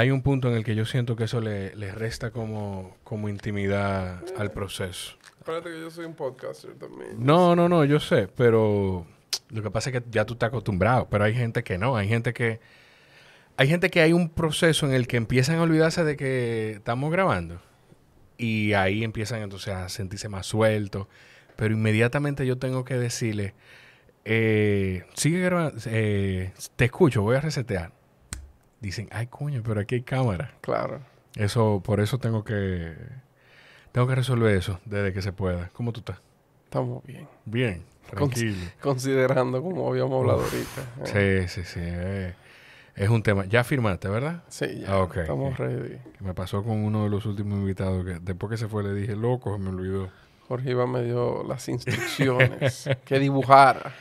hay un punto en el que yo siento que eso le, resta como, como intimidad al proceso. Espérate que yo soy un podcaster también. No, no, no, yo sé, pero lo que pasa es que ya tú estás acostumbrado, pero hay gente que no, hay gente que... Hay gente que hay un proceso en el que empiezan a olvidarse de que estamos grabando y ahí empiezan entonces a sentirse más sueltos, pero inmediatamente yo tengo que decirle, eh, sigue grabando, eh, te escucho, voy a resetear dicen, ay coño, pero aquí hay cámara. Claro. Eso, por eso tengo que, tengo que resolver eso desde que se pueda. ¿Cómo tú estás? Estamos bien. Bien, tranquilo. considerando como habíamos hablado ahorita. ¿eh? Sí, sí, sí. Eh. Es un tema. Ya firmaste, ¿verdad? Sí, ya. Ah, estamos ready. Me pasó con uno de los últimos invitados que después que se fue le dije, loco, me olvidó. Jorge Iba me dio las instrucciones que dibujar.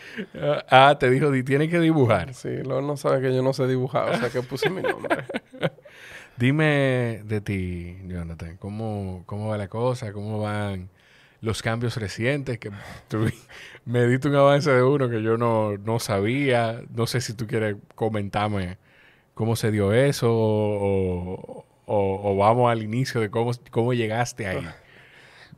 Ah, ah te dijo, tiene que dibujar. Sí, luego no sabe que yo no sé dibujar, o sea que puse mi nombre. Dime de ti, Jonathan, ¿cómo, va la cosa? ¿Cómo van los cambios recientes? Que me diste un avance de uno que yo no, sabía. No sé si tú quieres comentarme cómo se dio eso o, o vamos al inicio de cómo, cómo llegaste ahí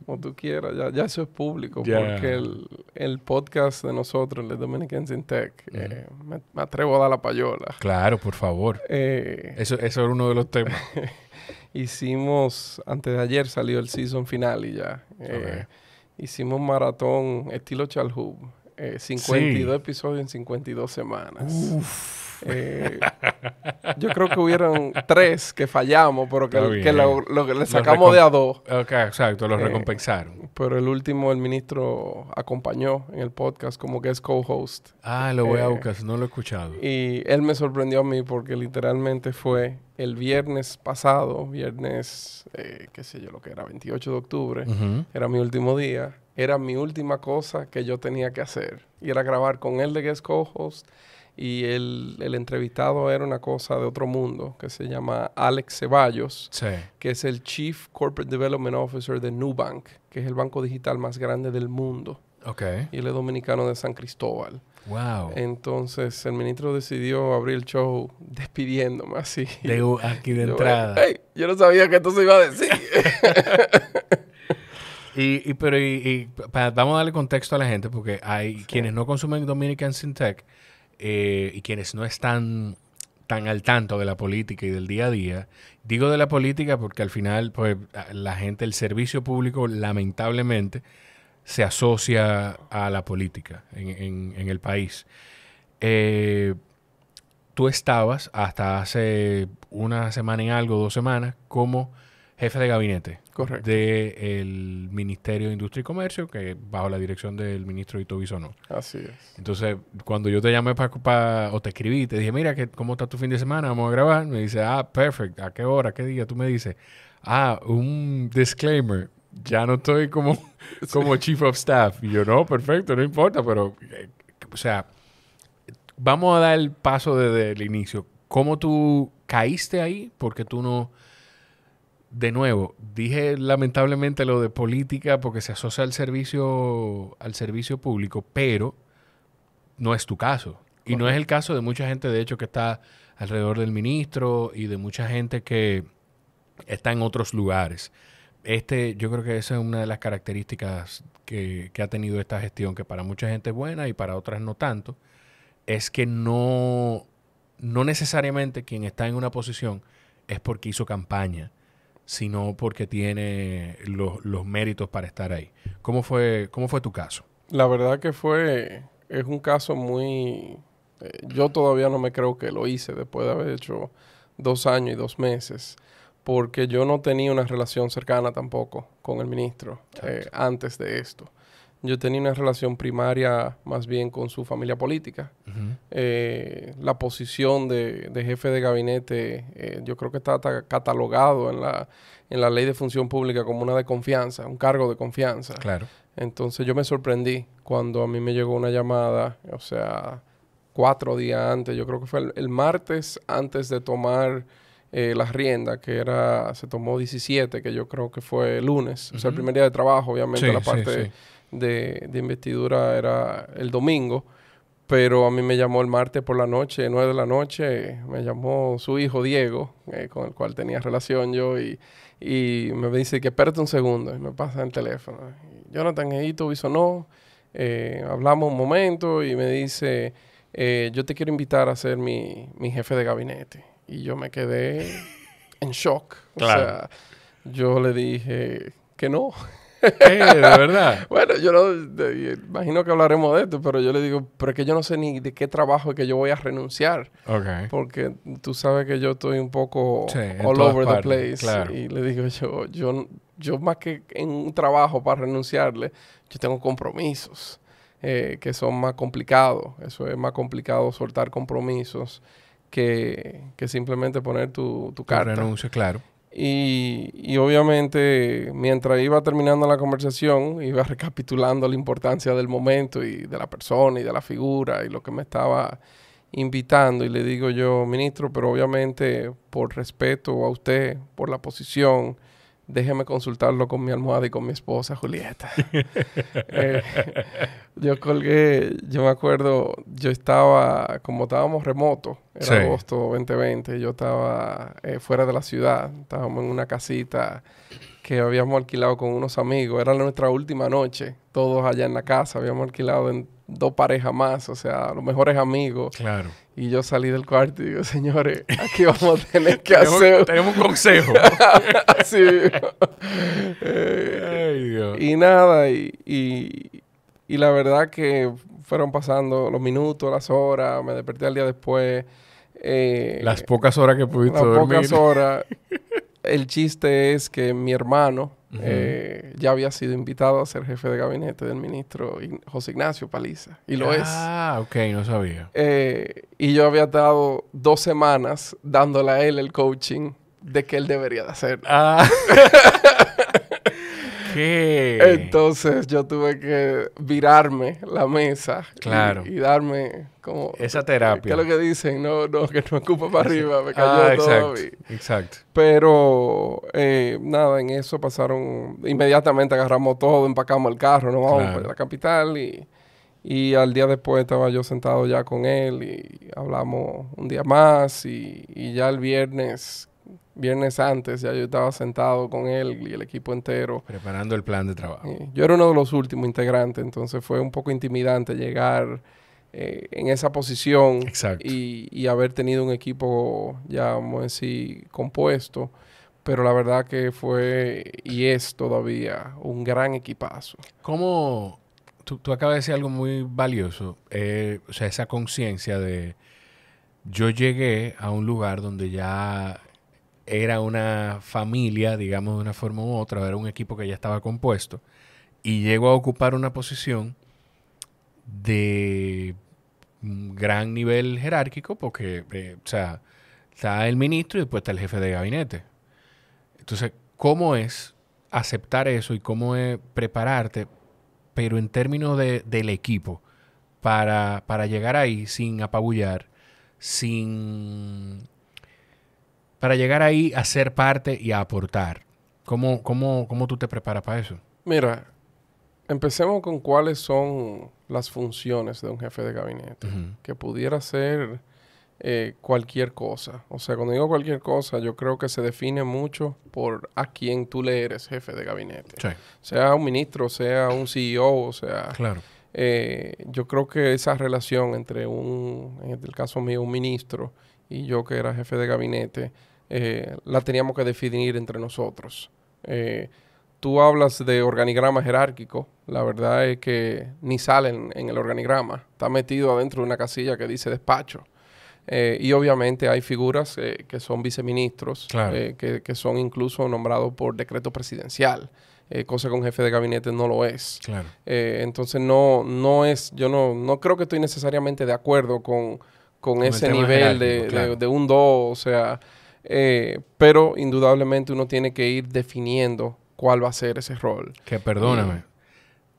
como tú quieras, ya, ya eso es público, porque el, el, podcast de nosotros, el Dominicans in Tech, eh, me, atrevo a dar la payola. Claro, por favor. Eh, eso, eso era uno de los temas. hicimos, antes de ayer salió el season final y ya. Eh, hicimos maratón estilo eh, 52 episodios en 52 semanas. Eh, yo creo que hubieron tres que fallamos, pero que, lo, le sacamos de a dos. exacto, los eh, recompensaron. Pero el último, el ministro acompañó en el podcast como guest es co-host. Ah, lo voy a eh, buscar, no lo he escuchado. Y él me sorprendió a mí porque literalmente fue el viernes pasado, viernes, qué sé yo lo que era, 28 de octubre, era mi último día, era mi última cosa que yo tenía que hacer. Y era grabar con él de guest co-host y el, entrevistado era una cosa de otro mundo que se llama Alex Ceballos, que es el Chief Corporate Development Officer de Nubank, que es el banco digital más grande del mundo. Y él es dominicano de San Cristóbal. Wow. Entonces el ministro decidió abrir el show despidiéndome así. De, aquí de entrada. yo no sabía que esto se iba a decir. y, y, pero y, vamos a darle contexto a la gente porque hay quienes no consumen Dominican Syntech eh, y quienes no están tan al tanto de la política y del día a día. Digo de la política porque al final, pues, la gente, el servicio público, lamentablemente, se asocia a la política en, el país. Eh, tú estabas hasta hace una semana y algo, dos semanas, como jefe de gabinete Correcto. del Ministerio de Industria y Comercio, que bajo la dirección del ministro Ito Así es. Entonces, cuando yo te llamé para, o te escribí, te dije, mira, ¿cómo está tu fin de semana? Vamos a grabar. Me dice, ah, perfect. ¿A qué hora? ¿Qué día? Tú me dices, ah, un disclaimer. Ya no estoy como, como chief of staff. Y yo, no, perfecto, no importa, pero, o sea, vamos a dar el paso desde el inicio. ¿Cómo tú caíste ahí? Porque tú no de nuevo, dije lamentablemente lo de política porque se asocia al servicio, al servicio público, pero no es tu caso. Y no es el caso de mucha gente, de hecho, que está alrededor del ministro y de mucha gente que está en otros lugares. Este, yo creo que esa es una de las características que, ha tenido esta gestión, que para mucha gente es buena y para otras no tanto, es que no, no necesariamente quien está en una posición es porque hizo campaña sino porque tiene los, méritos para estar ahí. ¿Cómo fue, cómo fue tu caso? La verdad que fue, es un caso muy, eh, yo todavía no me creo que lo hice después de haber hecho dos años y dos meses, porque yo no tenía una relación cercana tampoco con el ministro eh, antes de esto yo tenía una relación primaria más bien con su familia política. Eh, la posición de, jefe de gabinete, eh, yo creo que está, catalogado en la, en la ley de función pública como una de confianza, un cargo de confianza. Claro. Entonces yo me sorprendí cuando a mí me llegó una llamada, o sea, cuatro días antes, yo creo que fue el, martes antes de tomar eh, las riendas, que era, se tomó 17, que yo creo que fue lunes, o sea, el primer día de trabajo, obviamente, la parte de, investidura era el domingo, pero a mí me llamó el martes por la noche, 9 de la noche, me llamó su hijo Diego, eh, con el cual tenía relación yo, y, me dice que espérate un segundo, y me pasa el teléfono. Jonathan Edito no eh, hablamos un momento y me dice, eh, yo te quiero invitar a ser mi, jefe de gabinete. Y yo me quedé en shock. O sea, yo le dije que no. Eh, de verdad. bueno, yo no, imagino que hablaremos de esto, pero yo le digo, pero es que yo no sé ni de qué trabajo es que yo voy a renunciar. Porque tú sabes que yo estoy un poco all over the place. Y le digo yo, yo, más que en un trabajo para renunciarle, yo tengo compromisos eh, que son más complicados. Eso es más complicado soltar compromisos que, simplemente poner tu, tu carta. Renuncia, claro. Y, y, obviamente, mientras iba terminando la conversación, iba recapitulando la importancia del momento y de la persona y de la figura y lo que me estaba invitando. Y le digo yo, ministro, pero obviamente por respeto a usted, por la posición, déjeme consultarlo con mi almohada y con mi esposa Julieta. Eh, yo colgué, yo me acuerdo, yo estaba, como estábamos remoto, era agosto 2020, yo estaba eh, fuera de la ciudad, estábamos en una casita que habíamos alquilado con unos amigos, era nuestra última noche, todos allá en la casa, habíamos alquilado en dos parejas más, o sea, los mejores amigos. Claro. Y yo salí del cuarto y digo, señores, aquí vamos a tener que hacer. Tenemos un consejo. sí. Y nada, y, la verdad que fueron pasando los minutos, las horas, me desperté al día después. Eh, las pocas horas que pudiste dormir. Las pocas horas. El chiste es que mi hermano, eh, ya había sido invitado a ser jefe de gabinete del ministro José Ignacio Paliza. Y lo es. Ah, ok, no sabía. Eh, y yo había estado dos semanas dándole a él el coaching de que él debería de hacer. Ah. Entonces yo tuve que virarme la mesa. Claro. Y, darme como... Esa terapia. ¿Qué es lo que dicen? No, no, que no escupa para arriba. Me ah, cayó ah, Exacto, exacto. Pero eh, nada, en eso pasaron... Inmediatamente agarramos todo, empacamos el carro, nos vamos para la capital y... al día después estaba yo sentado ya con él y hablamos un día más y ya el viernes viernes antes ya yo estaba sentado con él y el equipo entero. Preparando el plan de trabajo. Eh, yo era uno de los últimos integrantes, entonces fue un poco intimidante llegar eh, en esa posición y, y, haber tenido un equipo ya, vamos a decir, compuesto. Pero la verdad que fue y es todavía un gran equipazo. ¿Cómo? Tú, acabas de decir algo muy valioso, eh, o sea, esa conciencia de yo llegué a un lugar donde ya era una familia, digamos de una forma u otra, era un equipo que ya estaba compuesto, y llegó a ocupar una posición de gran nivel jerárquico, porque, eh, o sea, está el ministro y después está el jefe de gabinete. Entonces, ¿cómo es aceptar eso y cómo es prepararte, pero en términos del equipo, para llegar ahí sin apabullar, sin para llegar ahí a ser parte y a aportar? ¿Cómo, tú te preparas para eso? Mira, empecemos con cuáles son las funciones de un jefe de gabinete, que pudiera ser eh, cualquier cosa. O sea, cuando digo cualquier cosa, yo creo que se define mucho por a quién tú le eres jefe de gabinete. Sea un ministro, sea un CEO, o sea... Claro. Eh, yo creo que esa relación entre un, en el caso mío, un ministro y yo que era jefe de gabinete, eh, la teníamos que definir entre nosotros. Eh, tú hablas de organigrama jerárquico, la verdad es que ni salen en el organigrama, está metido adentro de una casilla que dice despacho. Eh, y obviamente hay figuras que son viceministros, que, son incluso nombrados por decreto presidencial, cosa que un jefe de gabinete no lo es. entonces no, no es, yo no, no creo que estoy necesariamente de acuerdo con, ese nivel de, un do, o sea, eh, pero indudablemente uno tiene que ir definiendo cuál va a ser ese rol. Que perdóname.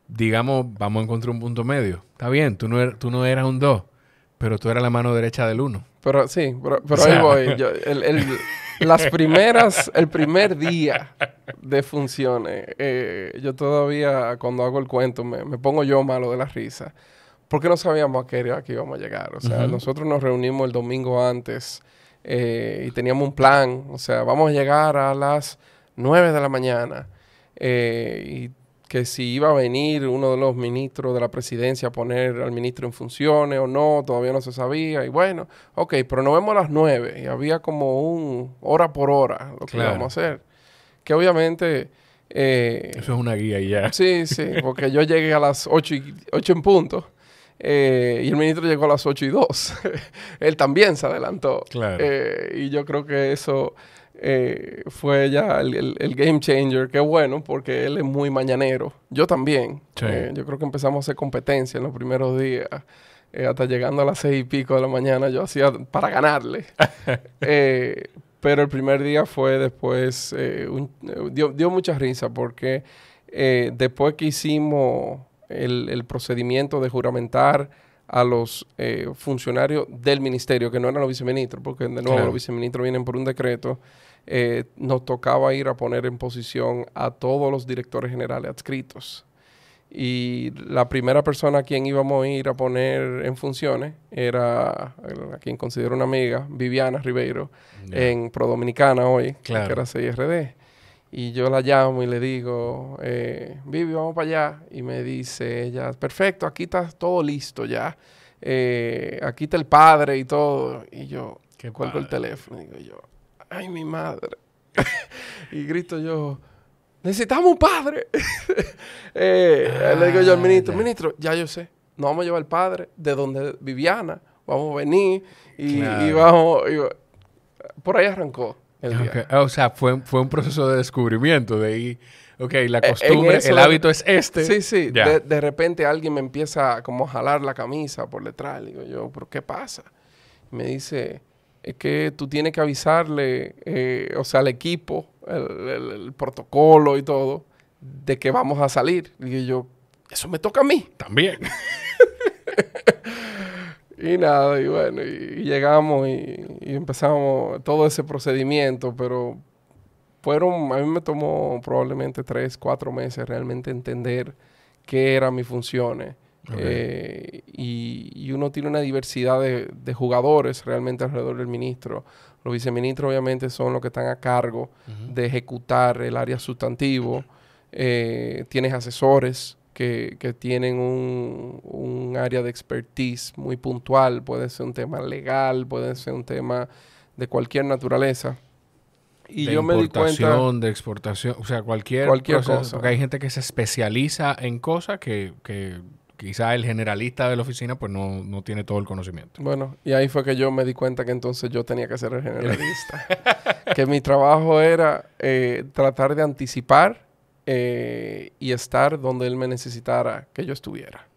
digamos, vamos a encontrar un punto medio. Está bien, tú no, er-, tú no eras un 2, pero tú eras la mano derecha del 1. Pero sí, pero, pero ahí voy. el, las primeras, el primer día de funciones, eh, yo todavía cuando hago el cuento me, me, pongo yo malo de la risa. Porque no sabíamos a qué, a qué íbamos a llegar. O sea, nosotros nos reunimos el domingo antes eh, y teníamos un plan, o sea, vamos a llegar a las 9 de la mañana eh, y que si iba a venir uno de los ministros de la presidencia a poner al ministro en funciones o no, todavía no se sabía y bueno, ok, pero nos vemos a las 9 y había como un hora por hora lo que íbamos a hacer, que obviamente... Eh, Eso es una guía ya. Sí, sí, porque yo llegué a las 8, y, 8 en punto. Eh, y el ministro llegó a las 8 y 2. Él también se adelantó. Eh, y yo creo que eso eh, fue ya el, game changer. Qué bueno, porque él es muy mañanero. Yo también. yo creo que empezamos a hacer competencia en los primeros días. hasta llegando a las seis y pico de la mañana, yo hacía para ganarle. pero el primer día fue después, dio, dio mucha risa porque después que hicimos el, procedimiento de juramentar a los eh, funcionarios del ministerio, que no eran los viceministros, porque de nuevo los viceministros vienen por un decreto, eh, nos tocaba ir a poner en posición a todos los directores generales adscritos. Y la primera persona a quien íbamos a ir a poner en funciones era a quien considero una amiga, Viviana Ribeiro, en Pro Dominicana hoy, que era CIRD. Y yo la llamo y le digo, eh, Vivi, vamos para allá. Y me dice ella, perfecto, aquí está todo listo ya. Eh, aquí está el padre y todo. Y yo que cuelgo el teléfono y digo yo, ay, mi madre. y grito yo, necesitamos un padre. Eh, le digo yo al ah, ministro, ministro, ya yo sé, nos vamos a llevar el padre de donde Viviana, vamos a venir y, vamos... por ahí arrancó. Ah, ah, o sea, fue, fue un proceso de descubrimiento, de ahí, ok, la eh, costumbre, el hábito es este. Sí, sí, de, repente alguien me empieza como a jalar la camisa por detrás, digo yo, pero ¿qué pasa? me dice, es que tú tienes que avisarle, eh, o sea, al equipo, el, protocolo y todo, de que vamos a salir. Y yo, eso me toca a mí. También. Y nada, y bueno, y llegamos y, empezamos todo ese procedimiento, pero fueron, a mí me tomó probablemente tres, cuatro meses realmente entender qué eran mis funciones. Eh, y, uno tiene una diversidad de, jugadores realmente alrededor del ministro. Los viceministros obviamente son los que están a cargo de ejecutar el área sustantivo. Eh, tienes asesores, que, tienen un, área de expertise muy puntual, puede ser un tema legal, puede ser un tema de cualquier naturaleza. Y yo me di cuenta. De exportación, o sea, cualquier, cualquier cosa. Porque hay gente que se especializa en cosas que, que quizá el generalista de la oficina pues no, no, tiene todo el conocimiento. Bueno, y ahí fue que yo me di cuenta que entonces yo tenía que ser el generalista. que mi trabajo era eh, tratar de anticipar eh, y estar donde Él me necesitara que yo estuviera.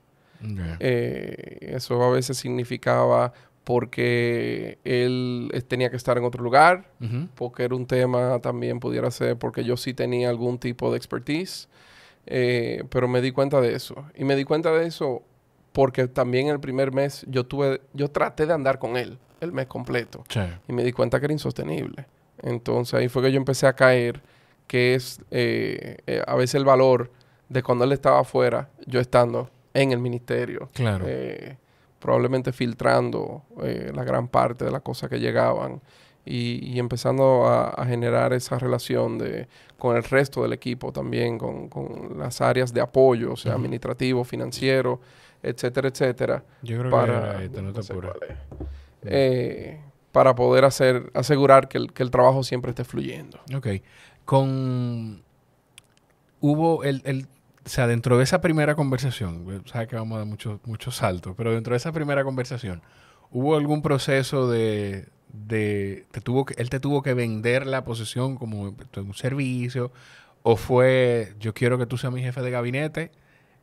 Eh, eso a veces significaba porque él eh, tenía que estar en otro lugar, porque era un tema también pudiera ser porque yo sí tenía algún tipo de expertise, pero me di cuenta de eso. Y me di cuenta de eso porque también el primer mes yo tuve, yo traté de andar con él el mes completo. Y me di cuenta que era insostenible. Entonces ahí fue que yo empecé a caer que es eh, eh, a veces el valor de cuando él estaba afuera, yo estando en el ministerio. Eh, probablemente filtrando la gran parte de las cosas que llegaban y, empezando a, generar esa relación de, con el resto del equipo también, con, las áreas de apoyo, o sea, administrativo, financiero, etcétera, etcétera. para, para poder hacer, asegurar que el, que el, trabajo siempre esté fluyendo. Ok con... Hubo el, el o sea, dentro de esa primera conversación, sabes que vamos a dar muchos saltos, pero dentro de esa primera conversación, ¿hubo algún proceso de, de tuvo que, él te tuvo que vender la posición como un servicio? ¿O fue, yo quiero que tú seas mi jefe de gabinete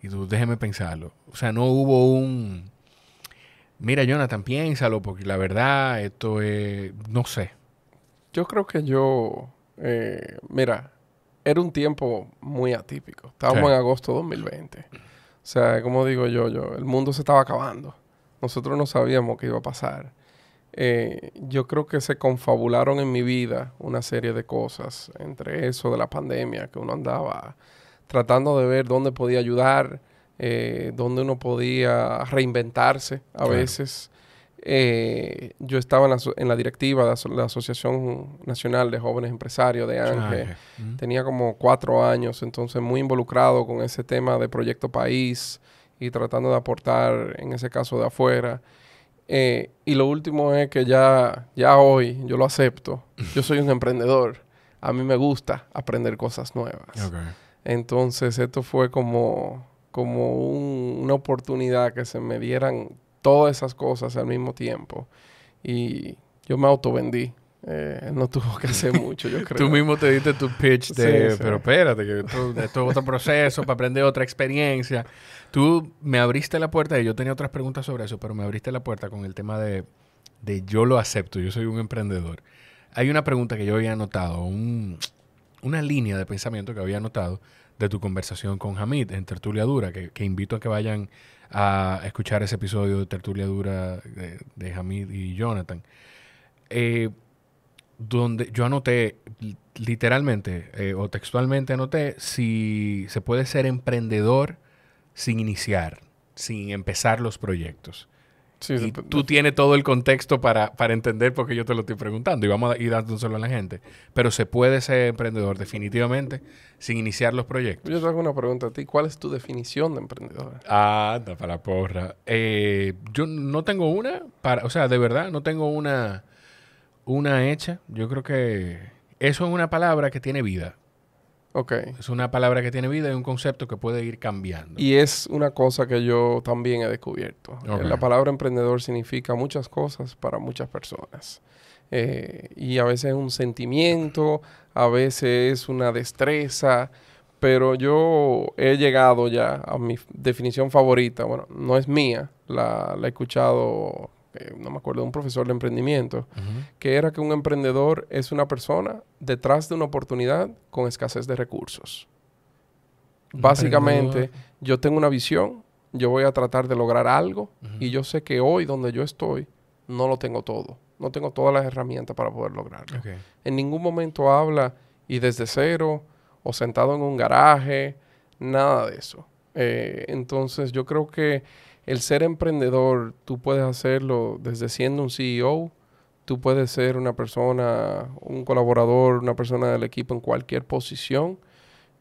y tú déjeme pensarlo? O sea, no hubo un, mira Jonathan, piénsalo, porque la verdad, esto es, no sé. Yo creo que yo eh, mira, era un tiempo muy atípico. Estábamos en agosto de 2020. O sea, como digo yo, yo, el mundo se estaba acabando. Nosotros no sabíamos qué iba a pasar. Eh, yo creo que se confabularon en mi vida una serie de cosas, entre eso de la pandemia, que uno andaba tratando de ver dónde podía ayudar, eh, dónde uno podía reinventarse a veces, eh, yo estaba en la, directiva de la, Asociación Nacional de Jóvenes Empresarios de Ángel. Tenía como cuatro años, entonces muy involucrado con ese tema de Proyecto País y tratando de aportar, en ese caso, de afuera. Eh, y lo último es que ya, ya hoy yo lo acepto. Yo soy un emprendedor. A mí me gusta aprender cosas nuevas. Entonces, esto fue como, como una oportunidad que se me dieran todas esas cosas al mismo tiempo. Y yo me autobendí. Eh, no tuvo que hacer mucho, yo creo. Tú mismo te diste tu pitch de, pero espérate, que esto, es otro proceso para aprender otra experiencia. Tú me abriste la puerta, y yo tenía otras preguntas sobre eso, pero me abriste la puerta con el tema de, yo lo acepto, yo soy un emprendedor. Hay una pregunta que yo había anotado, una línea de pensamiento que había anotado, tu conversación con Hamid en Tertulia Dura, que, invito a que vayan a escuchar ese episodio de Tertulia Dura de, de Hamid y Jonathan. Eh, donde yo anoté literalmente eh, o textualmente anoté si se puede ser emprendedor sin iniciar, sin empezar los proyectos tú tienes todo el contexto para, entender porque yo te lo estoy preguntando y vamos a ir dándoselo a la gente. Pero se puede ser emprendedor definitivamente sin iniciar los proyectos. Yo te hago una pregunta a ti. ¿Cuál es tu definición de emprendedor? Ah, anda para la porra. Eh, yo no tengo una, para, o sea, de verdad, no tengo una, una hecha. Yo creo que eso es una palabra que tiene vida. Es una palabra que tiene vida y un concepto que puede ir cambiando. Y es una cosa que yo también he descubierto. Eh, la palabra emprendedor significa muchas cosas para muchas personas. Eh, y a veces es un sentimiento, a veces es una destreza, pero yo he llegado ya a mi definición favorita. Bueno, no es mía, la, la he escuchado no me acuerdo, de un profesor de emprendimiento, que era que un emprendedor es una persona detrás de una oportunidad con escasez de recursos. Básicamente, yo tengo una visión, yo voy a tratar de lograr algo y yo sé que hoy donde yo estoy no lo tengo todo, no tengo todas las herramientas para poder lograrlo. En ningún momento habla y desde cero o sentado en un garaje, nada de eso. Eh, entonces yo creo que el ser emprendedor, tú puedes hacerlo desde siendo un CEO, tú puedes ser una persona, un colaborador, una persona del equipo en cualquier posición.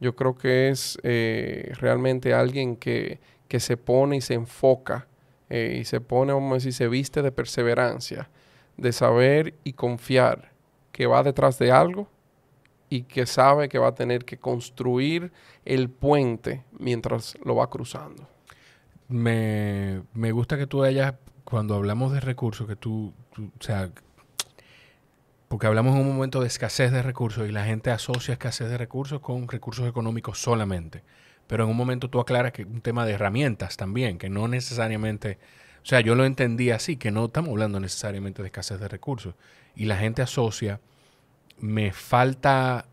Yo creo que es eh, realmente alguien que, se pone y se enfoca eh, y se pone, vamos a decir, se viste de perseverancia, de saber y confiar que va detrás de algo y que sabe que va a tener que construir el puente mientras lo va cruzando me, gusta que tú hayas, cuando hablamos de recursos, que tú, o sea, porque hablamos en un momento de escasez de recursos y la gente asocia escasez de recursos con recursos económicos solamente. Pero en un momento tú aclaras que un tema de herramientas también, que no necesariamente, o sea, yo lo entendí así, que no estamos hablando necesariamente de escasez de recursos. Y la gente asocia, me falta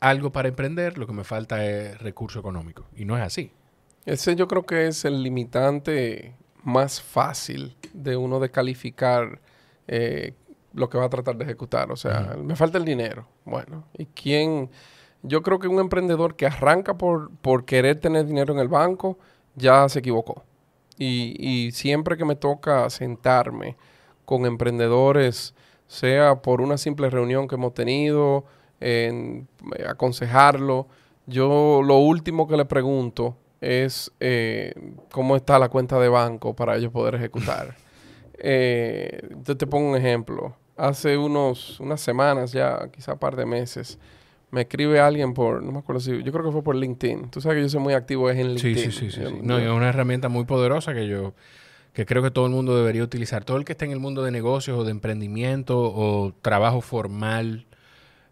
algo para emprender, lo que me falta es recurso económico. Y no es así. Ese yo creo que es el limitante más fácil de uno de calificar eh, lo que va a tratar de ejecutar. O sea, me falta el dinero. Bueno, ¿y quién? Yo creo que un emprendedor que arranca por, querer tener dinero en el banco ya se equivocó. Y, siempre que me toca sentarme con emprendedores, sea por una simple reunión que hemos tenido, en, eh, aconsejarlo, yo lo último que le pregunto es eh, cómo está la cuenta de banco para ellos poder ejecutar. Eh, yo te pongo un ejemplo. Hace unos, unas semanas ya, quizá un par de meses, me escribe alguien por, no me acuerdo si, yo creo que fue por LinkedIn. Tú sabes que yo soy muy activo en LinkedIn. Sí, sí, sí. sí, No, es una herramienta muy poderosa que yo que creo que todo el mundo debería utilizar. Todo el que esté en el mundo de negocios o de emprendimiento o trabajo formal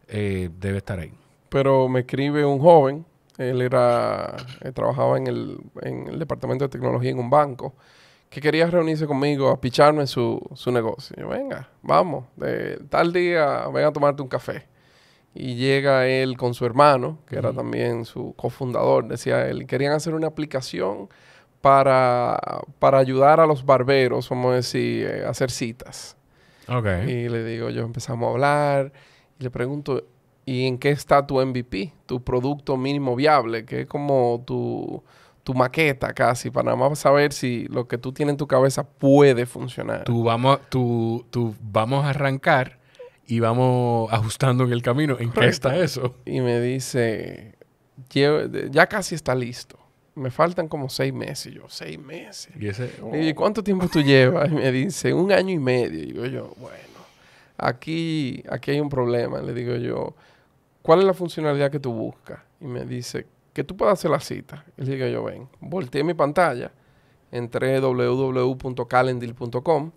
eh, debe estar ahí. Pero me escribe un joven él era, eh, trabajaba en el, departamento de tecnología en un banco, que quería reunirse conmigo a picharme en su, negocio. venga, vamos, tal día venga a tomarte un café. Y llega él con su hermano, que era también su cofundador, decía él, querían hacer una aplicación para, ayudar a los barberos, vamos a decir, eh, hacer citas. Y le digo, yo empezamos a hablar, y le pregunto, y en qué está tu MVP, tu producto mínimo viable, que es como tu, maqueta casi, para nada más saber si lo que tú tienes en tu cabeza puede funcionar. Tú vamos, tú, tú vamos a arrancar y vamos ajustando en el camino. ¿En qué está eso? Y me dice, ya casi está listo. Me faltan como seis meses. Y yo, seis meses. Oh. ¿Y, cuánto tiempo tú llevas? Y me dice, un año y medio. Y digo yo, bueno, aquí, aquí hay un problema. Le digo yo, ¿cuál es la funcionalidad que tú buscas? Y me dice, que tú puedas hacer la cita. Y le digo yo, ven, volteé mi pantalla, entré www.calendil.com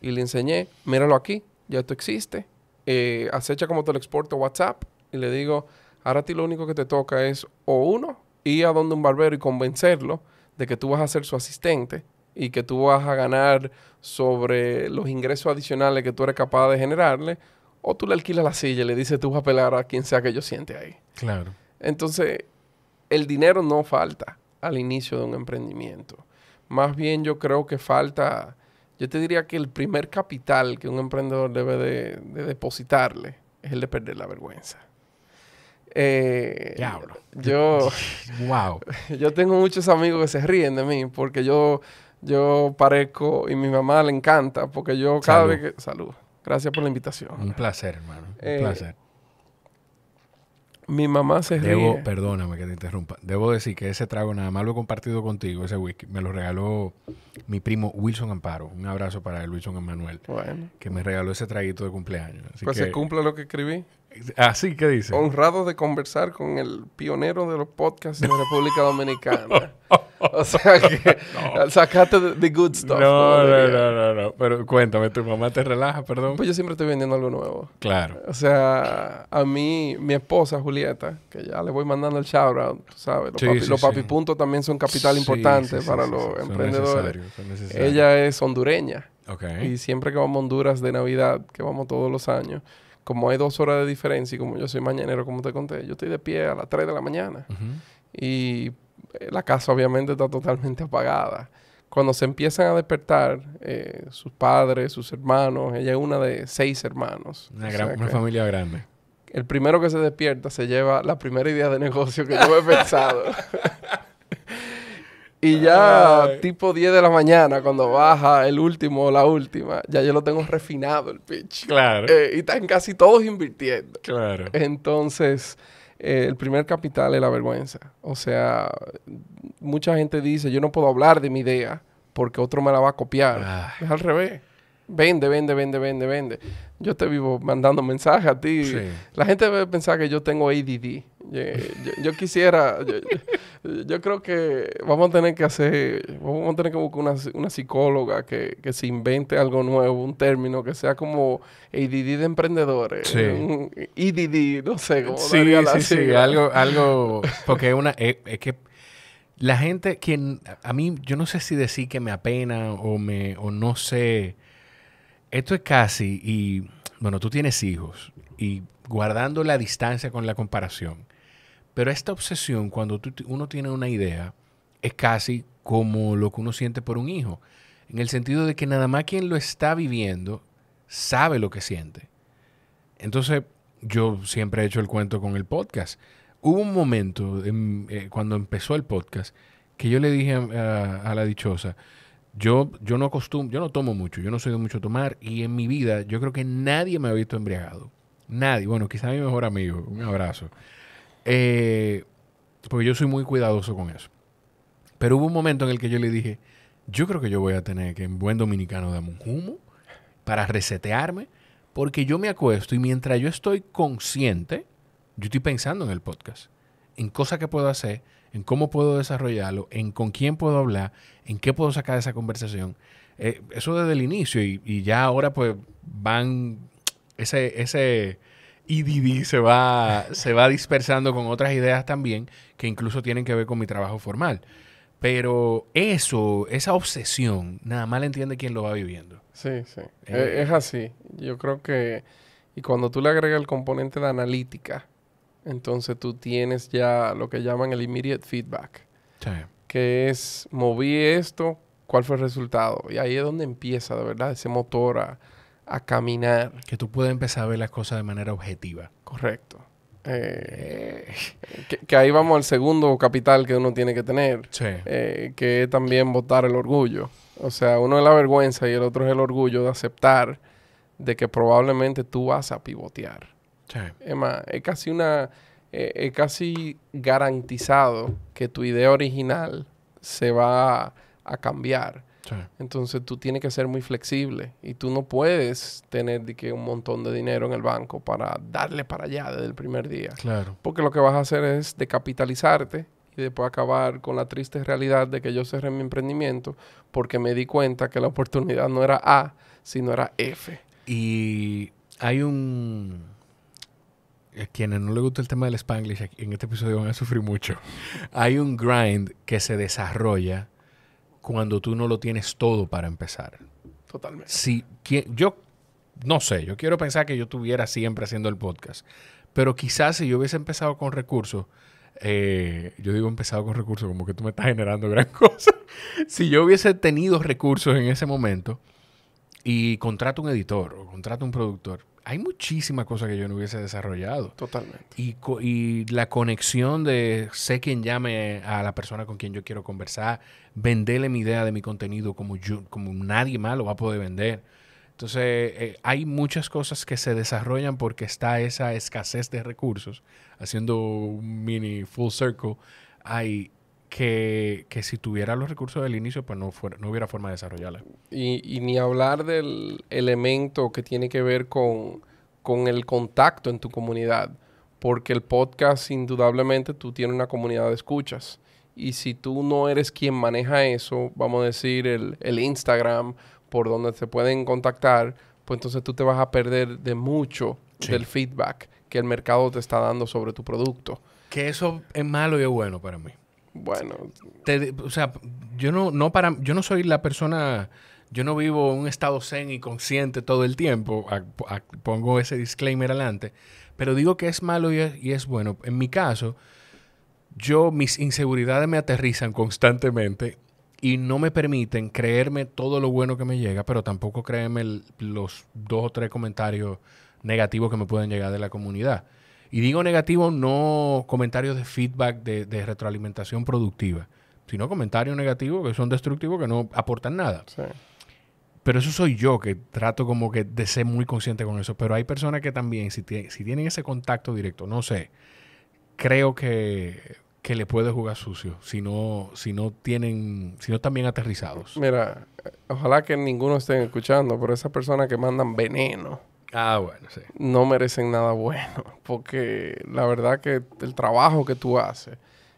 y le enseñé, míralo aquí, ya esto existe, eh, acecha como te lo exporto WhatsApp y le digo, ahora a ti lo único que te toca es o uno, ir a donde un barbero y convencerlo de que tú vas a ser su asistente y que tú vas a ganar sobre los ingresos adicionales que tú eres capaz de generarle o tú le alquilas la silla y le dices, tú vas a pelar a quien sea que yo siente ahí. Claro. Entonces, el dinero no falta al inicio de un emprendimiento. Más bien yo creo que falta, yo te diría que el primer capital que un emprendedor debe de, depositarle es el de perder la vergüenza. Eh, Diablo. Yo, wow. yo tengo muchos amigos que se ríen de mí porque yo, yo parezco y mi mamá le encanta porque yo cada vez que... Salud. Gracias por la invitación. Un placer, hermano. Un eh, placer. Mi mamá se Perdóname que te interrumpa. Debo decir que ese trago nada más lo he compartido contigo, ese whisky. Me lo regaló mi primo Wilson Amparo. Un abrazo para él, Wilson Emanuel. Bueno. Que me regaló ese traguito de cumpleaños. pues se cumple lo que escribí. Así que dice. Honrado de conversar con el pionero de los podcasts en la República Dominicana. o sea que sacaste the good stuff. No, no, no, no, Pero cuéntame, tu mamá te relaja, perdón. Pues yo siempre estoy vendiendo algo nuevo. Claro. O sea, a mí, mi esposa Julieta, que ya le voy mandando el shout out, ¿sabes? Los, papi, los también son capital importante para los emprendedores. Ella es hondureña. Okay. Y siempre que vamos a Honduras de Navidad, que vamos todos los años, como hay dos horas de diferencia y como yo soy mañanero, como te conté, yo estoy de pie a las 3 de la mañana. Y eh, la casa obviamente está totalmente apagada. Cuando se empiezan a despertar, eh, sus padres, sus hermanos, ella es una de seis hermanos. una familia grande. El primero que se despierta se lleva la primera idea de negocio que yo he pensado. Y ya tipo 10 de la mañana, cuando baja el último o la última, ya yo lo tengo refinado el pitch. Claro. Eh, y están casi todos invirtiendo. Claro. Entonces, eh, el primer capital es la vergüenza. O sea, mucha gente dice, yo no puedo hablar de mi idea porque otro me la va a copiar. Ah. Es al revés. Vende, vende, vende, vende, vende. Yo te vivo mandando mensajes a ti. La gente debe pensar que yo tengo ADD. Yo, quisiera, yo, creo que vamos a tener que hacer, vamos a tener que buscar una, psicóloga que, se invente algo nuevo, un término que sea como ADD de emprendedores. Sí. no sé sí, sí, sí, algo, algo, porque una, es, es que la gente, quien, a mí, yo no sé si decir que me apena o me, o no sé esto es casi, y bueno, tú tienes hijos, y guardando la distancia con la comparación, pero esta obsesión, cuando uno tiene una idea, es casi como lo que uno siente por un hijo, en el sentido de que nada más quien lo está viviendo sabe lo que siente. Entonces, yo siempre he hecho el cuento con el podcast. Hubo un momento eh, cuando empezó el podcast que yo le dije a la dichosa, yo, no yo no tomo mucho, yo no soy de mucho tomar y en mi vida yo creo que nadie me ha visto embriagado. Nadie, bueno, quizá mi mejor amigo, un abrazo. Eh, porque yo soy muy cuidadoso con eso. Pero hubo un momento en el que yo le dije, yo creo que yo voy a tener que en buen dominicano darme un humo para resetearme, porque yo me acuesto y mientras yo estoy consciente, yo estoy pensando en el podcast, en cosas que puedo hacer en cómo puedo desarrollarlo, en con quién puedo hablar, en qué puedo sacar de esa conversación. Eh, eso desde el inicio y, ya ahora pues van ese, ese IDD se va, se va dispersando con otras ideas también que incluso tienen que ver con mi trabajo formal. Pero eso, esa obsesión, nada más entiende quien lo va viviendo. Sí, sí. Eh. Eh, es así. Yo creo que... Y cuando tú le agregas el componente de analítica, entonces tú tienes ya lo que llaman el immediate feedback. Que es, moví esto, ¿cuál fue el resultado? Y ahí es donde empieza, de verdad, ese motor a, caminar. Que tú puedes empezar a ver las cosas de manera objetiva. Correcto. Eh, eh. Que, ahí vamos al segundo capital que uno tiene que tener, eh, que es también votar el orgullo. O sea, uno es la vergüenza y el otro es el orgullo de aceptar de que probablemente tú vas a pivotear. Es, es casi una. Eh, casi garantizado que tu idea original se va a, cambiar. Entonces tú tienes que ser muy flexible y tú no puedes tener que un montón de dinero en el banco para darle para allá desde el primer día. Claro. Porque lo que vas a hacer es decapitalizarte y después acabar con la triste realidad de que yo cerré mi emprendimiento porque me di cuenta que la oportunidad no era A, sino era F. Y hay un quienes no les gusta el tema del spanglish, en este episodio van a sufrir mucho. Hay un grind que se desarrolla cuando tú no lo tienes todo para empezar. Totalmente. yo no sé, yo quiero pensar que yo estuviera siempre haciendo el podcast, pero quizás si yo hubiese empezado con recursos, eh, yo digo empezado con recursos como que tú me estás generando gran cosa, si yo hubiese tenido recursos en ese momento y contrato un editor o contrato un productor, hay muchísimas cosas que yo no hubiese desarrollado. Totalmente. Y, la conexión de sé quién llame a la persona con quien yo quiero conversar, venderle mi idea de mi contenido como, yo, como nadie más lo va a poder vender. Entonces, eh, hay muchas cosas que se desarrollan porque está esa escasez de recursos. Haciendo un mini full circle, hay que, si tuviera los recursos del inicio, pues no, fuera, no hubiera forma de desarrollarla. Y, y, ni hablar del elemento que tiene que ver con, con el contacto en tu comunidad, porque el podcast indudablemente tú tienes una comunidad de escuchas. Y si tú no eres quien maneja eso, vamos a decir el, Instagram, por donde se pueden contactar, pues entonces tú te vas a perder de mucho del feedback que el mercado te está dando sobre tu producto. Que eso es malo y es bueno para mí. Bueno. o sea, yo no, no para, yo no soy la persona, yo no vivo en un estado zen y consciente todo el tiempo. pongo ese disclaimer adelante. Pero digo que es malo y es, bueno. En mi caso, yo, mis inseguridades me aterrizan constantemente y no me permiten creerme todo lo bueno que me llega, pero tampoco creerme los dos o tres comentarios negativos que me pueden llegar de la comunidad. Y digo negativo no comentarios de feedback, de, retroalimentación productiva, sino comentarios negativos que son destructivos, que no aportan nada. Sí. Pero eso soy yo que trato como que de ser muy consciente con eso. Pero hay personas que también, si, tienen ese contacto directo, no sé, creo que, que le puede jugar sucio si no, si no tienen, si no están bien aterrizados. Mira, ojalá que ninguno estén escuchando, pero esas personas que mandan veneno Ah, bueno, sí. No merecen nada bueno, porque la verdad que el trabajo que tú haces,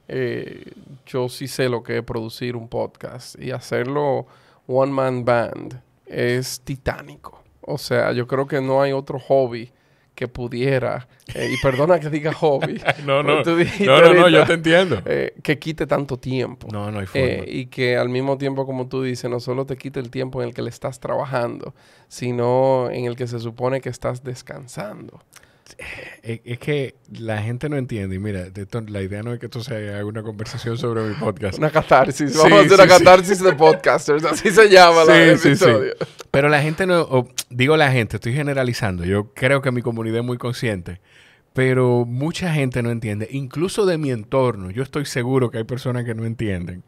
eh, yo sí sé lo que es producir un podcast y hacerlo one man band es titánico. O sea, yo creo que no hay otro hobby que pudiera, eh, y perdona que diga hobby. no, no, no, yo te entiendo. Eh, que quite tanto tiempo. No, no eh, y que al mismo tiempo, como tú dices, no solo te quite el tiempo en el que le estás trabajando, sino en el que se supone que estás descansando. Eh, es que la gente no entiende. Y mira, la idea no es que esto sea una conversación sobre mi podcast. una catarsis. Vamos a hacer una catarsis de podcasters. Así se llama la episodio. Pero la gente no... digo la gente, estoy generalizando. Yo creo que mi comunidad es muy consciente. Pero mucha gente no entiende. Incluso de mi entorno. Yo estoy seguro que hay personas que no entienden.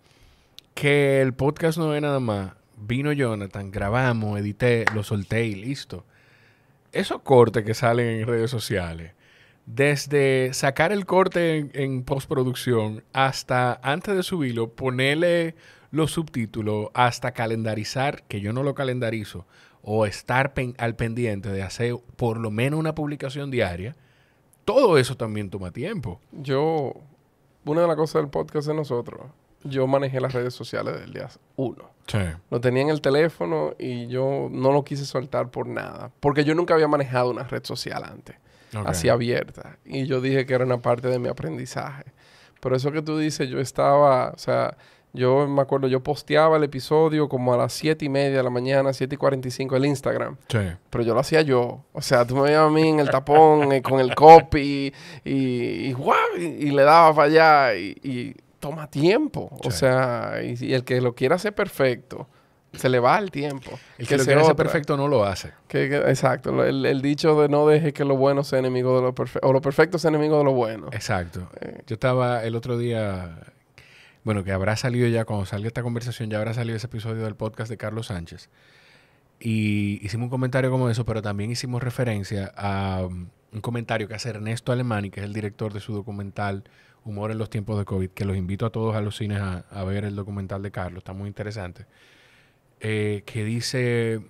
Que el podcast no es nada más. Vino Jonathan, grabamos, edité, lo solté y listo esos cortes que salen en redes sociales, desde sacar el corte en, postproducción hasta antes de subirlo, ponerle los subtítulos hasta calendarizar, que yo no lo calendarizo, o estar al pendiente de hacer por lo menos una publicación diaria, todo eso también toma tiempo. Yo, una de las cosas del podcast de nosotros, yo manejé las redes sociales desde día uno. Sí. Lo tenía en el teléfono y yo no lo quise soltar por nada. Porque yo nunca había manejado una red social antes, así abierta. Y yo dije que era una parte de mi aprendizaje. Pero eso que tú dices, yo estaba, o sea, yo me acuerdo, yo posteaba el episodio como a las 7 y media de la mañana, 7 y 45 el Instagram. Sí. Pero yo lo hacía yo. O sea, tú me veías a mí en el tapón, eh, con el copy y, y, y, le daba para allá. Y, toma tiempo. O sea, y, el que lo quiera hacer perfecto, se le va el tiempo. El que, lo quiera hacer perfecto no lo hace. Que, exacto. El, dicho de no dejes que lo bueno sea enemigo de lo perfecto, o lo perfecto sea enemigo de lo bueno. Exacto. Eh. Yo estaba el otro día, bueno, que habrá salido ya, cuando salga esta conversación, ya habrá salido ese episodio del podcast de Carlos Sánchez. Y hicimos un comentario como eso, pero también hicimos referencia a um, un comentario que hace Ernesto Alemani, que es el director de su documental Humor en los tiempos de COVID, que los invito a todos a los cines a, ver el documental de Carlos, está muy interesante, eh, que dice,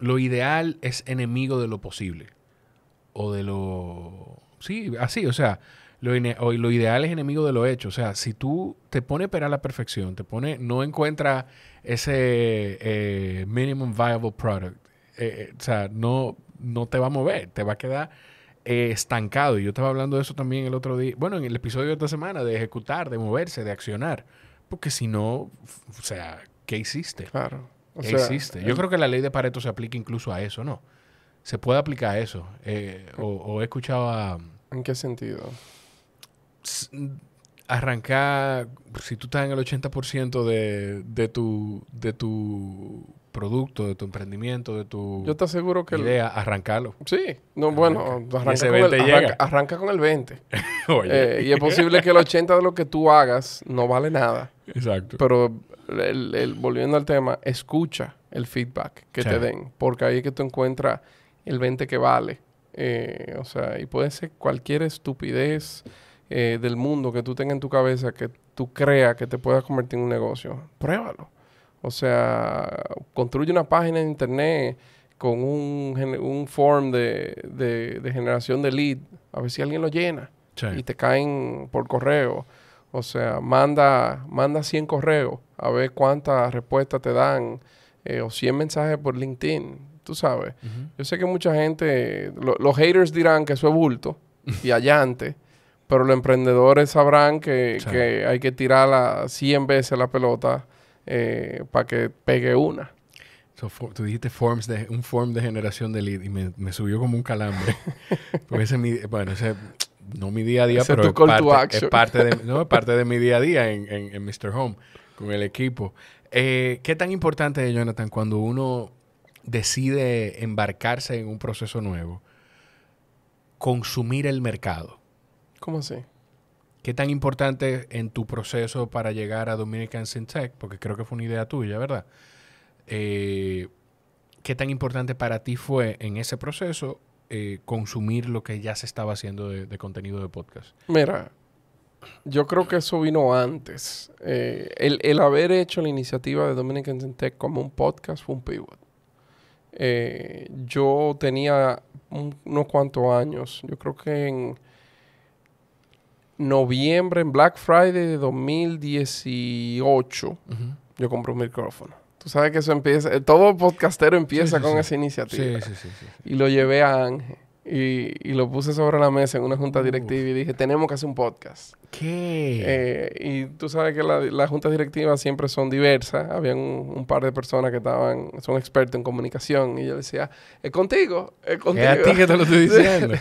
lo ideal es enemigo de lo posible, o de lo... Sí, así, o sea, lo, lo ideal es enemigo de lo hecho, o sea, si tú te pones para la perfección, te pone, no encuentra ese eh, minimum viable product, eh, o sea, no, no te va a mover, te va a quedar eh, estancado. Y yo estaba hablando de eso también el otro día, bueno, en el episodio de esta semana, de ejecutar, de moverse, de accionar. Porque si no, o sea, ¿qué hiciste? Claro. ¿Qué hiciste? Yo creo que la ley de Pareto se aplica incluso a eso, ¿no? Se puede aplicar a eso. Eh, o, he escuchado a... ¿En qué sentido? Arrancar, si tú estás en el 80% de, tu, de tu producto, de tu emprendimiento, de tu Yo te aseguro que idea, arrancarlo. Sí, no, bueno, arranca con, el, 20. Eh, y es posible que el 80 de lo que tú hagas no vale nada. Exacto. Pero volviendo al tema, escucha el feedback que te den, porque ahí es que tú encuentras el 20 que vale. Eh, o sea, y puede ser cualquier estupidez eh, del mundo que tú tengas en tu cabeza que tú creas que te puedas convertir en un negocio. Pruébalo. O sea, construye una página en internet con un, form de, generación de lead, a ver si alguien lo llena y te caen por correo. O sea, manda, manda 100 correos a ver cuántas respuestas te dan eh, o 100 mensajes por LinkedIn, tú sabes. Yo sé que mucha gente, los haters dirán que eso es bulto y allante, pero los emprendedores sabrán que, que hay que tirar 100 veces la pelota eh, para que pegue una. tú dijiste forms de, un form de generación de lead y me, subió como un calambre. bueno, ese, no mi día a día, pero es parte, de, no, parte de mi día a día en, Mr. Home, con el equipo. Eh, ¿Qué tan importante es, Jonathan, cuando uno decide embarcarse en un proceso nuevo, consumir el mercado? ¿Cómo así? ¿Qué tan importante en tu proceso para llegar a Dominican Syntech, porque creo que fue una idea tuya, ¿verdad? Eh, ¿Qué tan importante para ti fue en ese proceso eh, consumir lo que ya se estaba haciendo de, contenido de podcast? Mira, yo creo que eso vino antes. Eh, el, haber hecho la iniciativa de Dominican Syntech como un podcast fue un pivot. yo tenía unos cuantos años, yo creo que en noviembre, en Black Friday de 2018, yo compré un micrófono. Tú sabes que eso empieza, eh, todo podcastero empieza con esa iniciativa. Sí, sí, sí, Y lo llevé a Ángel. Y, lo puse sobre la mesa en una junta directiva y dije, tenemos que hacer un podcast. ¿Qué? Eh, y tú sabes que las juntas directivas siempre son diversas. Había un, par de personas que estaban, son expertos en comunicación. Y yo decía, es contigo, es contigo. Es a ti que te lo estoy diciendo.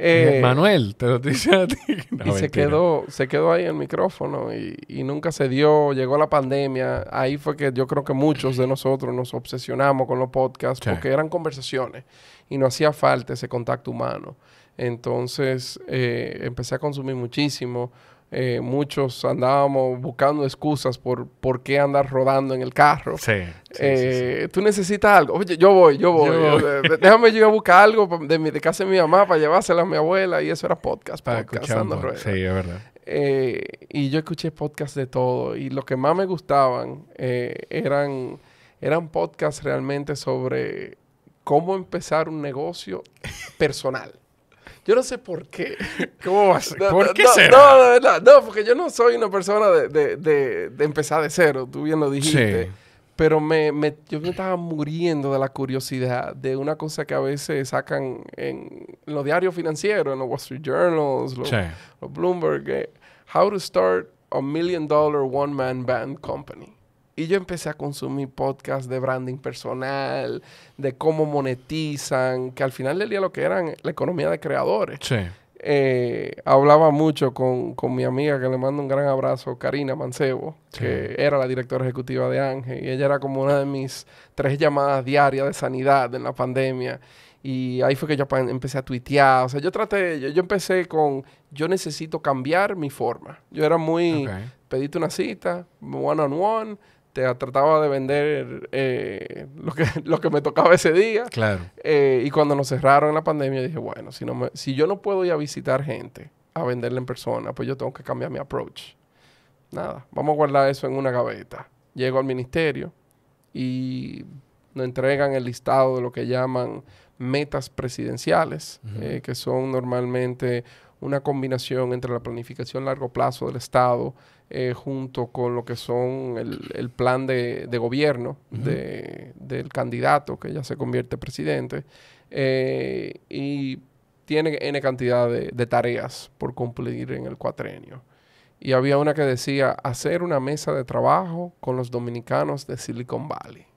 Eh, Manuel, te lo dice a ti. y se quedó, se quedó ahí el micrófono y, nunca se dio. Llegó la pandemia. Ahí fue que yo creo que muchos de nosotros nos obsesionamos con los podcasts porque eran conversaciones y no hacía falta ese contacto humano. Entonces eh, empecé a consumir muchísimo. Eh, muchos andábamos buscando excusas por por qué andar rodando en el carro. Sí. Eh, tú necesitas algo. Oye, yo voy, yo voy. Déjame yo a buscar algo de, casa de mi mamá para llevársela a mi abuela. Y eso era podcast, Para podcast Sí, es verdad. Eh, y yo escuché podcast de todo. Y lo que más me gustaban eran, eran podcasts realmente sobre cómo empezar un negocio personal. Yo no sé por qué. ¿Cómo va ¿Por qué no, será? No, porque yo no soy una persona de, empezar de cero, tú bien lo dijiste. Pero me, yo me estaba muriendo de la curiosidad de una cosa que a veces sacan en los diarios financieros, en los Wall Street Journals, los, Bloomberg. Eh, how to start a million dollar one man band company. Y yo empecé a consumir podcasts de branding personal, de cómo monetizan, que al final del día lo que eran la economía de creadores. Eh, hablaba mucho con, mi amiga, que le mando un gran abrazo, Karina Mancebo, que era la directora ejecutiva de Ángel, y ella era como una de mis tres llamadas diarias de sanidad en la pandemia. Y ahí fue que yo empecé a tuitear. O sea, yo yo, empecé con, yo necesito cambiar mi forma. Yo era muy, pedíte una cita, one on one, te trataba de vender eh, lo, que, lo que me tocaba ese día. Claro. Eh, y cuando nos cerraron la pandemia, dije, bueno, si, no si yo no puedo ir a visitar gente, a venderle en persona, pues yo tengo que cambiar mi approach. Nada, vamos a guardar eso en una gaveta. Llego al ministerio y nos entregan el listado de lo que llaman metas presidenciales, eh, que son normalmente una combinación entre la planificación a largo plazo del Estado, eh, junto con lo que son el, el plan de, gobierno de, del candidato que ya se convierte presidente eh, y tiene N cantidad de, de, tareas por cumplir en el cuatrenio. Y había una que decía hacer una mesa de trabajo con los dominicanos de Silicon Valley.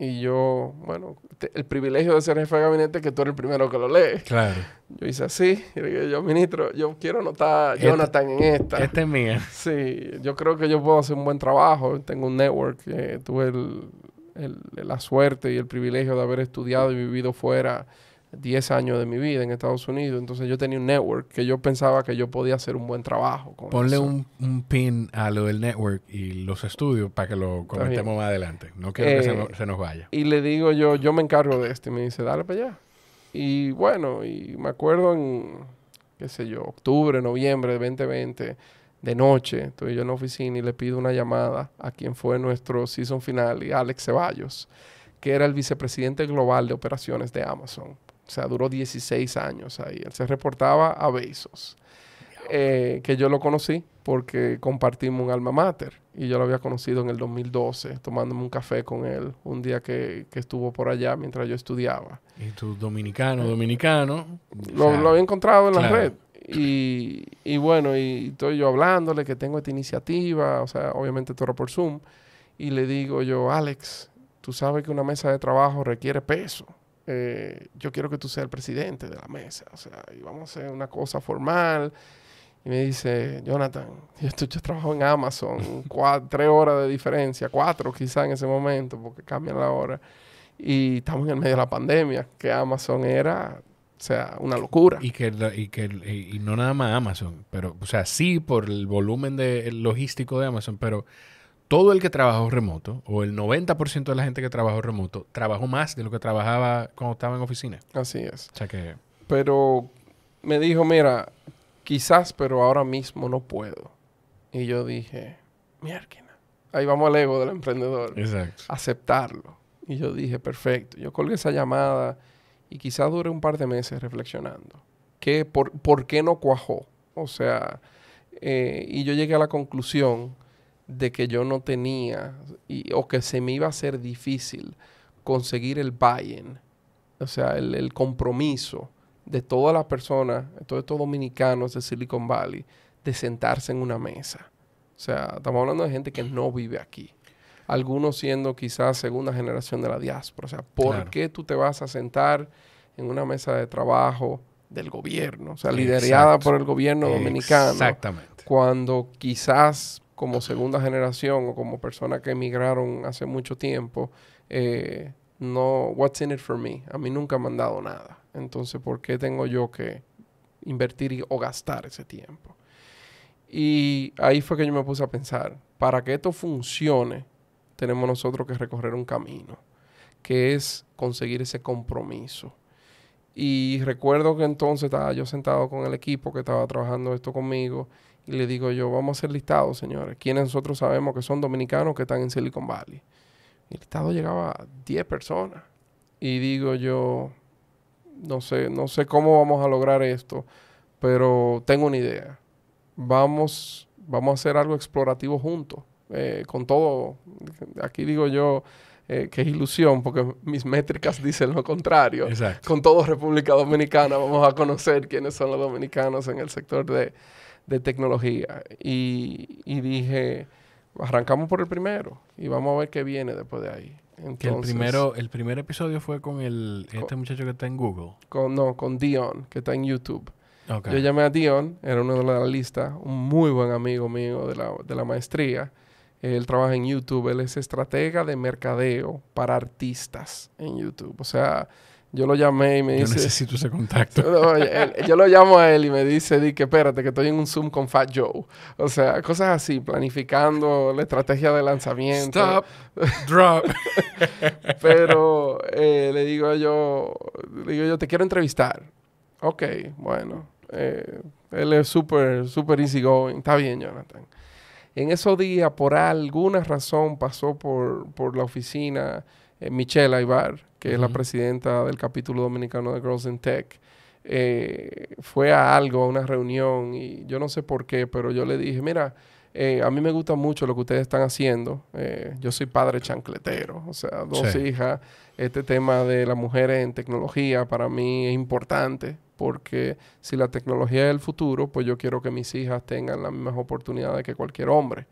Y yo, bueno, el privilegio de ser jefe de gabinete es que tú eres el primero que lo lee. Claro. Yo hice así. yo, ministro, yo quiero anotar Jonathan este- en esta. Esta es mía. Sí, yo creo que yo puedo hacer un buen trabajo. Tengo un network. Eh, tuve el, el, la suerte y el privilegio de haber estudiado y vivido fuera 10 años de mi vida en Estados Unidos, entonces yo tenía un network que yo pensaba que yo podía hacer un buen trabajo. Ponle un, pin a lo del network y los estudios para que lo comentemos más adelante. No quiero que eh, se, nos vaya. Y le digo yo, yo me encargo de esto. Y me dice, dale para allá. Y bueno, y me acuerdo en, qué sé yo, octubre, noviembre de 2020, de noche, estoy yo en la oficina y le pido una llamada a quien fue nuestro season final, Alex Ceballos, que era el vicepresidente global de operaciones de Amazon o sea, duró 16 años ahí. Él se reportaba a Bezos. Eh, que yo lo conocí porque compartimos un alma mater y yo lo había conocido en el 2012 tomándome un café con él un día que, estuvo por allá mientras yo estudiaba. Y tú, dominicano, dominicano. Lo, había encontrado en la red. Y, bueno, y estoy yo hablándole que tengo esta iniciativa, o sea, obviamente todo por Zoom, y le digo yo, Alex, tú sabes que una mesa de trabajo requiere peso. Eh, yo quiero que tú seas el presidente de la mesa, o sea, y vamos a hacer una cosa formal. Y me dice, Jonathan, yo, yo trabajo en Amazon, tres horas de diferencia, cuatro quizá en ese momento, porque cambian la hora. Y estamos en medio de la pandemia, que Amazon era o sea, una locura. Y que, y que y no nada más Amazon, pero, o sea, sí por el volumen de, logístico de Amazon, pero todo el que trabajó remoto, o el 90% de la gente que trabajó remoto, trabajó más de lo que trabajaba cuando estaba en oficina. Así es. Pero me dijo, mira, quizás, pero ahora mismo no puedo. Y yo dije, mierda, ahí vamos al ego del emprendedor. Exacto. Aceptarlo. Y yo dije, perfecto. Yo colgué esa llamada y quizás duré un par de meses reflexionando. ¿Qué, por, qué no cuajó? O sea, eh, y yo llegué a la conclusión de que yo no tenía y, o que se me iba a ser difícil conseguir el buy-in, o sea, el, compromiso de todas las personas, de todos estos dominicanos de Silicon Valley, de sentarse en una mesa. O sea, estamos hablando de gente que no vive aquí. Algunos siendo quizás segunda generación de la diáspora. O sea, ¿por qué tú te vas a sentar en una mesa de trabajo del gobierno? O sea, liderada por el gobierno dominicano. Exactamente. Cuando quizás como segunda generación o como personas que emigraron hace mucho tiempo, eh, no, what's in it for me? A mí nunca me han dado nada. Entonces, ¿por qué tengo yo que invertir o gastar ese tiempo? Y ahí fue que yo me puse a pensar, para que esto funcione, tenemos nosotros que recorrer un camino, que es conseguir ese compromiso y recuerdo que entonces estaba yo sentado con el equipo que estaba trabajando esto conmigo y le digo yo, vamos a hacer listados, señores. ¿Quiénes nosotros sabemos que son dominicanos que están en Silicon Valley? el listado llegaba a 10 personas. Y digo yo, no sé, no sé cómo vamos a lograr esto, pero tengo una idea. Vamos, vamos a hacer algo explorativo juntos, eh, con todo. Aquí digo yo, eh, que es ilusión, porque mis métricas dicen lo contrario. Con todo República Dominicana vamos a conocer quiénes son los dominicanos en el sector de, tecnología. Y, dije, arrancamos por el primero y vamos a ver qué viene después de ahí. Entonces, el, primero, el primer episodio fue con el, este muchacho que está en Google. Con, no, con Dion, que está en YouTube. Yo llamé a Dion, era uno de la lista, un muy buen amigo mío de la, de la maestría. Él trabaja en YouTube, él es estratega de mercadeo para artistas en YouTube. O sea, yo lo llamé y me dice... Yo necesito ese contacto. yo lo llamo a él y me dice, di que espérate, que estoy en un Zoom con Fat Joe. O sea, cosas así, planificando la estrategia de lanzamiento. Stop, drop. Pero eh, le digo yo, digo yo, te quiero entrevistar. Ok, bueno. Eh, él es súper, súper going. Está bien, Jonathan en esos días, por alguna razón, pasó por, la oficina eh, Michelle Aybar, que es la presidenta del capítulo dominicano de Girls in Tech. Eh, fue a algo, a una reunión, y yo no sé por qué, pero yo le dije, mira, eh, a mí me gusta mucho lo que ustedes están haciendo. yo soy padre chancletero, o sea, dos hijas. Este tema de las mujeres en tecnología para mí es importante porque si la tecnología es el futuro, pues yo quiero que mis hijas tengan las mismas oportunidades que cualquier hombre.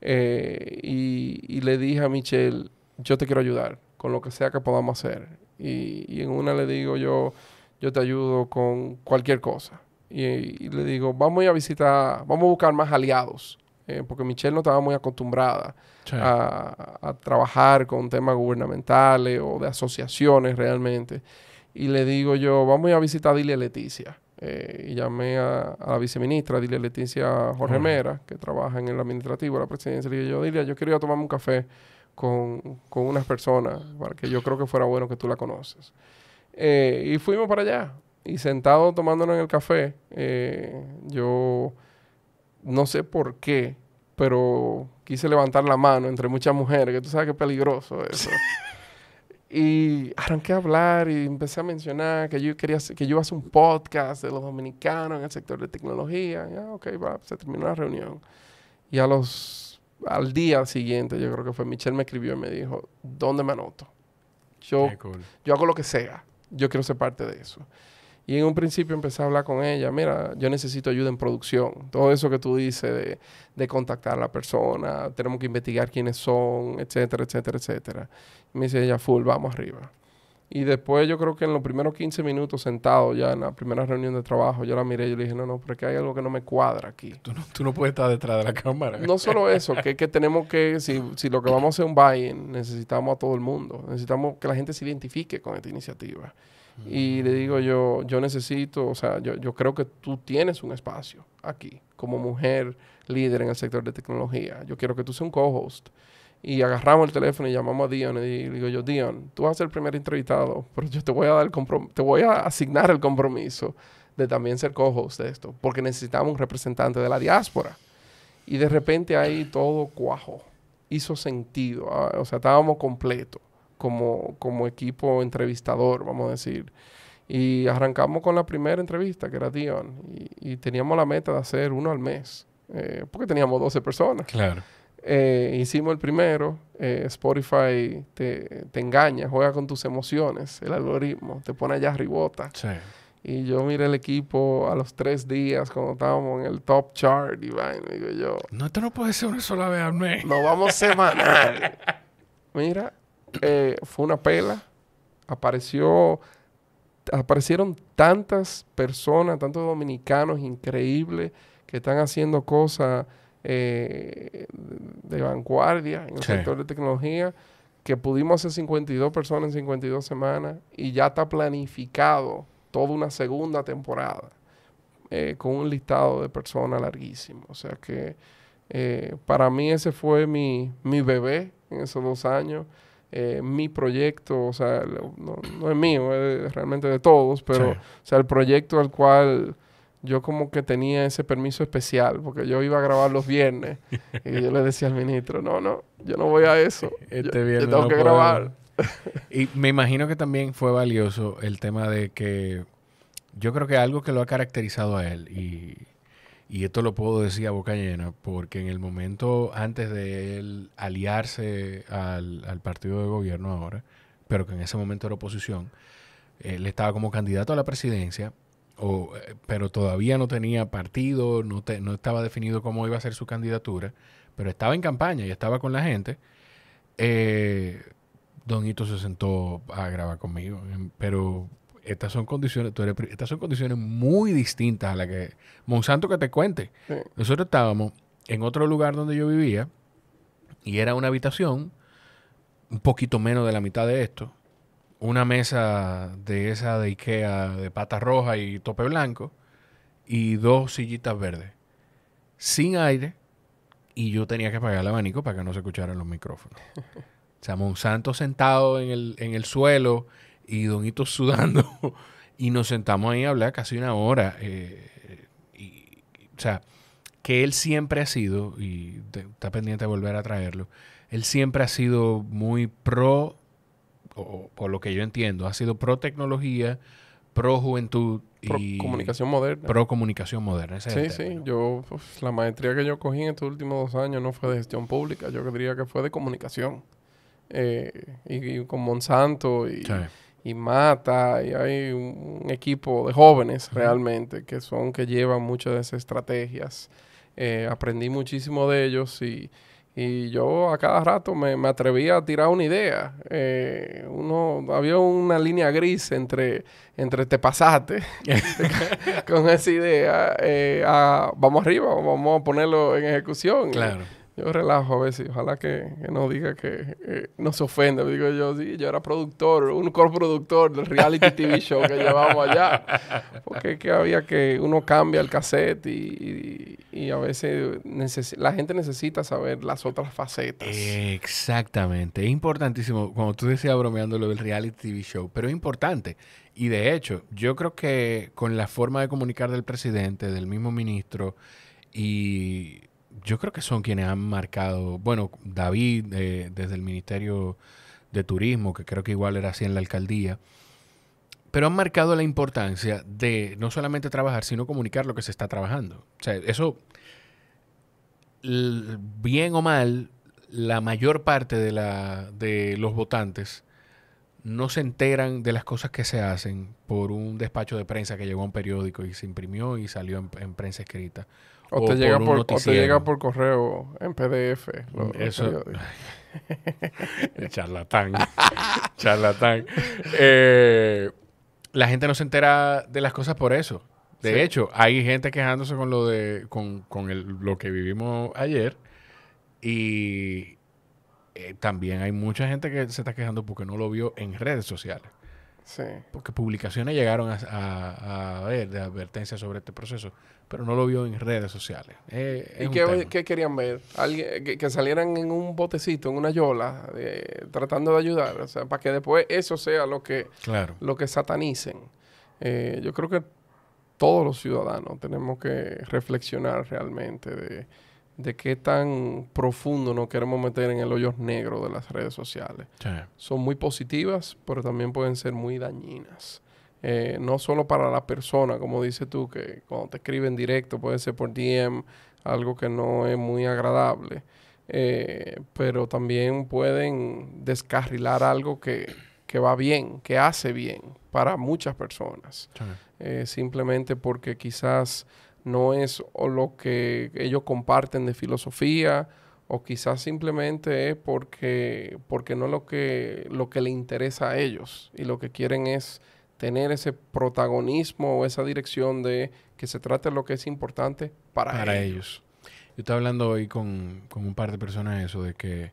Eh, y, le dije a Michelle, yo te quiero ayudar con lo que sea que podamos hacer. Y, en una le digo yo, yo te ayudo con cualquier cosa. Y, le digo, vamos a visitar, vamos a buscar más aliados. Eh, porque Michelle no estaba muy acostumbrada a, a, trabajar con temas gubernamentales o de asociaciones realmente y le digo yo, vamos a visitar a Dilia Leticia. Eh, y llamé a, la viceministra, Dilia Leticia Jorge Mera, que trabaja en el administrativo de la presidencia. Le dije yo, Dilia, yo quiero ir a tomarme un café con, unas personas para que yo creo que fuera bueno que tú la conoces. Eh, y fuimos para allá. Y sentado tomándonos en el café, eh, yo no sé por qué, pero quise levantar la mano entre muchas mujeres, que tú sabes que es peligroso eso. Y arranqué a hablar y empecé a mencionar que yo quería que yo hacer un podcast de los dominicanos en el sector de tecnología. Ya, ok, va, se terminó la reunión. Y a los, al día siguiente, yo creo que fue Michelle me escribió y me dijo, ¿dónde me anoto? Yo, yo hago lo que sea. Yo quiero ser parte de eso. Y en un principio empecé a hablar con ella, mira, yo necesito ayuda en producción, todo eso que tú dices de, de contactar a la persona, tenemos que investigar quiénes son, etcétera, etcétera, etcétera. me dice ella, full, vamos arriba. Y después yo creo que en los primeros 15 minutos sentado ya en la primera reunión de trabajo, yo la miré y le dije, no, no, porque hay algo que no me cuadra aquí. Tú no, puedes estar detrás de la cámara. No solo eso, que, que tenemos que, si, si lo que vamos a hacer es un buy-in, necesitamos a todo el mundo, necesitamos que la gente se identifique con esta iniciativa. Y le digo yo, yo necesito, o sea, yo, yo, creo que tú tienes un espacio aquí como mujer líder en el sector de tecnología. Yo quiero que tú seas un co-host. Y agarramos el teléfono y llamamos a Dion y le digo yo, Dion, tú vas a ser el primer entrevistado, pero yo te voy a dar el te voy a asignar el compromiso de también ser co-host de esto, porque necesitamos un representante de la diáspora. Y de repente ahí todo cuajo, hizo sentido, ah, o sea, estábamos completos como, como equipo entrevistador, vamos a decir. Y arrancamos con la primera entrevista, que era Dion, y, teníamos la meta de hacer uno al mes, eh, porque teníamos 12 personas. Claro. Eh, hicimos el primero, eh, Spotify te, te, engaña, juega con tus emociones, el algoritmo, te pone allá ribota. Sí. Y yo miré el equipo a los tres días cuando estábamos en el top chart y Digo yo. No, esto no puede ser una sola vez al mes. Nos vamos semanal. Mira, eh, fue una pela. Apareció, aparecieron tantas personas, tantos dominicanos increíbles que están haciendo cosas eh, de vanguardia en el sector de tecnología que pudimos hacer 52 personas en 52 semanas y ya está planificado toda una segunda temporada eh, con un listado de personas larguísimo. O sea que para mí ese fue mi, mi bebé en esos dos años. Eh, mi proyecto, o sea, no, es mío, es realmente de todos, pero, o sea, el proyecto al cual yo como que tenía ese permiso especial, porque yo iba a grabar los viernes y yo le decía al ministro, no, no, yo no voy a eso, este yo, tengo que grabar. y me imagino que también fue valioso el tema de que yo creo que algo que lo ha caracterizado a él y y esto lo puedo decir a boca llena, porque en el momento antes de él aliarse al, partido de gobierno ahora, pero que en ese momento era oposición, él estaba como candidato a la presidencia, o, eh, pero todavía no tenía partido, no, estaba definido cómo iba a ser su candidatura, pero estaba en campaña y estaba con la gente. Eh, Don Hito se sentó a grabar conmigo, em, pero estas son condiciones, estas son condiciones muy distintas a las que Monsanto que te cuente. Nosotros estábamos en otro lugar donde yo vivía y era una habitación un poquito menos de la mitad de esto, una mesa de esa de Ikea de pata roja y tope blanco y dos sillitas verdes, sin aire y yo tenía que apagar el abanico para que no se escucharan los micrófonos. O sea, Monsanto sentado en el, en el suelo y Donito sudando. y nos sentamos ahí a hablar casi una hora. Eh, y, o sea, que él siempre ha sido, y está pendiente de volver a traerlo, él siempre ha sido muy pro, por lo que yo entiendo, ha sido pro tecnología, pro juventud. Pro comunicación moderna. Pro comunicación moderna. sí, es sí. Yo, pues, la maestría que yo cogí en estos últimos dos años no fue de gestión pública, yo diría que fue de comunicación. Eh, y, con Monsanto y y mata, y hay un equipo de jóvenes realmente que son que llevan muchas de esas estrategias. Eh, aprendí muchísimo de ellos y, yo a cada rato me, me atrevía a tirar una idea. Eh, uno, había una línea gris entre, entre te pasaste con esa idea eh, vamos arriba, vamos a ponerlo en ejecución. Claro. Yo relajo a veces, ojalá que, no diga que eh, no se ofenda. Digo yo, sí, yo era productor, un coproductor del reality TV show que llevamos allá. Porque que había que uno cambia el cassette y, a veces la gente necesita saber las otras facetas. Exactamente, es importantísimo, como tú decías bromeando lo del reality TV show, pero es importante. Y de hecho, yo creo que con la forma de comunicar del presidente, del mismo ministro, y yo creo que son quienes han marcado, bueno, David eh, desde el Ministerio de Turismo, que creo que igual era así en la alcaldía, pero han marcado la importancia de no solamente trabajar, sino comunicar lo que se está trabajando. O sea, eso, bien o mal, la mayor parte de, los votantes no se enteran de las cosas que se hacen por un despacho de prensa que llegó a un periódico y se imprimió y salió en prensa escrita o, te, llega por, llega por correo en PDF. Eso. charlatán. charlatán. Eh, la gente no se entera de las cosas por eso. De hecho, hay gente quejándose con lo de con, lo que vivimos ayer y eh, también hay mucha gente que se está quejando porque no lo vio en redes sociales. Porque publicaciones llegaron a, ver de advertencia sobre este proceso, pero no lo vio en redes sociales. Eh, ¿Y qué, querían ver? ¿Alguien, que, salieran en un botecito, en una yola, tratando de ayudar, o sea, para que después eso sea lo que, lo que satanicen. Eh, yo creo que todos los ciudadanos tenemos que reflexionar realmente de de qué tan profundo nos queremos meter en el hoyo negro de las redes sociales. Son muy positivas, pero también pueden ser muy dañinas. Eh, no solo para la persona, como dices tú, que cuando te escriben directo puede ser por DM, algo que no es muy agradable, eh, pero también pueden descarrilar algo que, va bien, que hace bien para muchas personas, eh, simplemente porque quizás no es lo que ellos comparten de filosofía o quizás simplemente es porque, porque no es lo que, lo que le interesa a ellos y lo que quieren es tener ese protagonismo o esa dirección de que se trate lo que es importante para, ellos. Yo estaba hablando hoy con, con, un par de personas eso, de que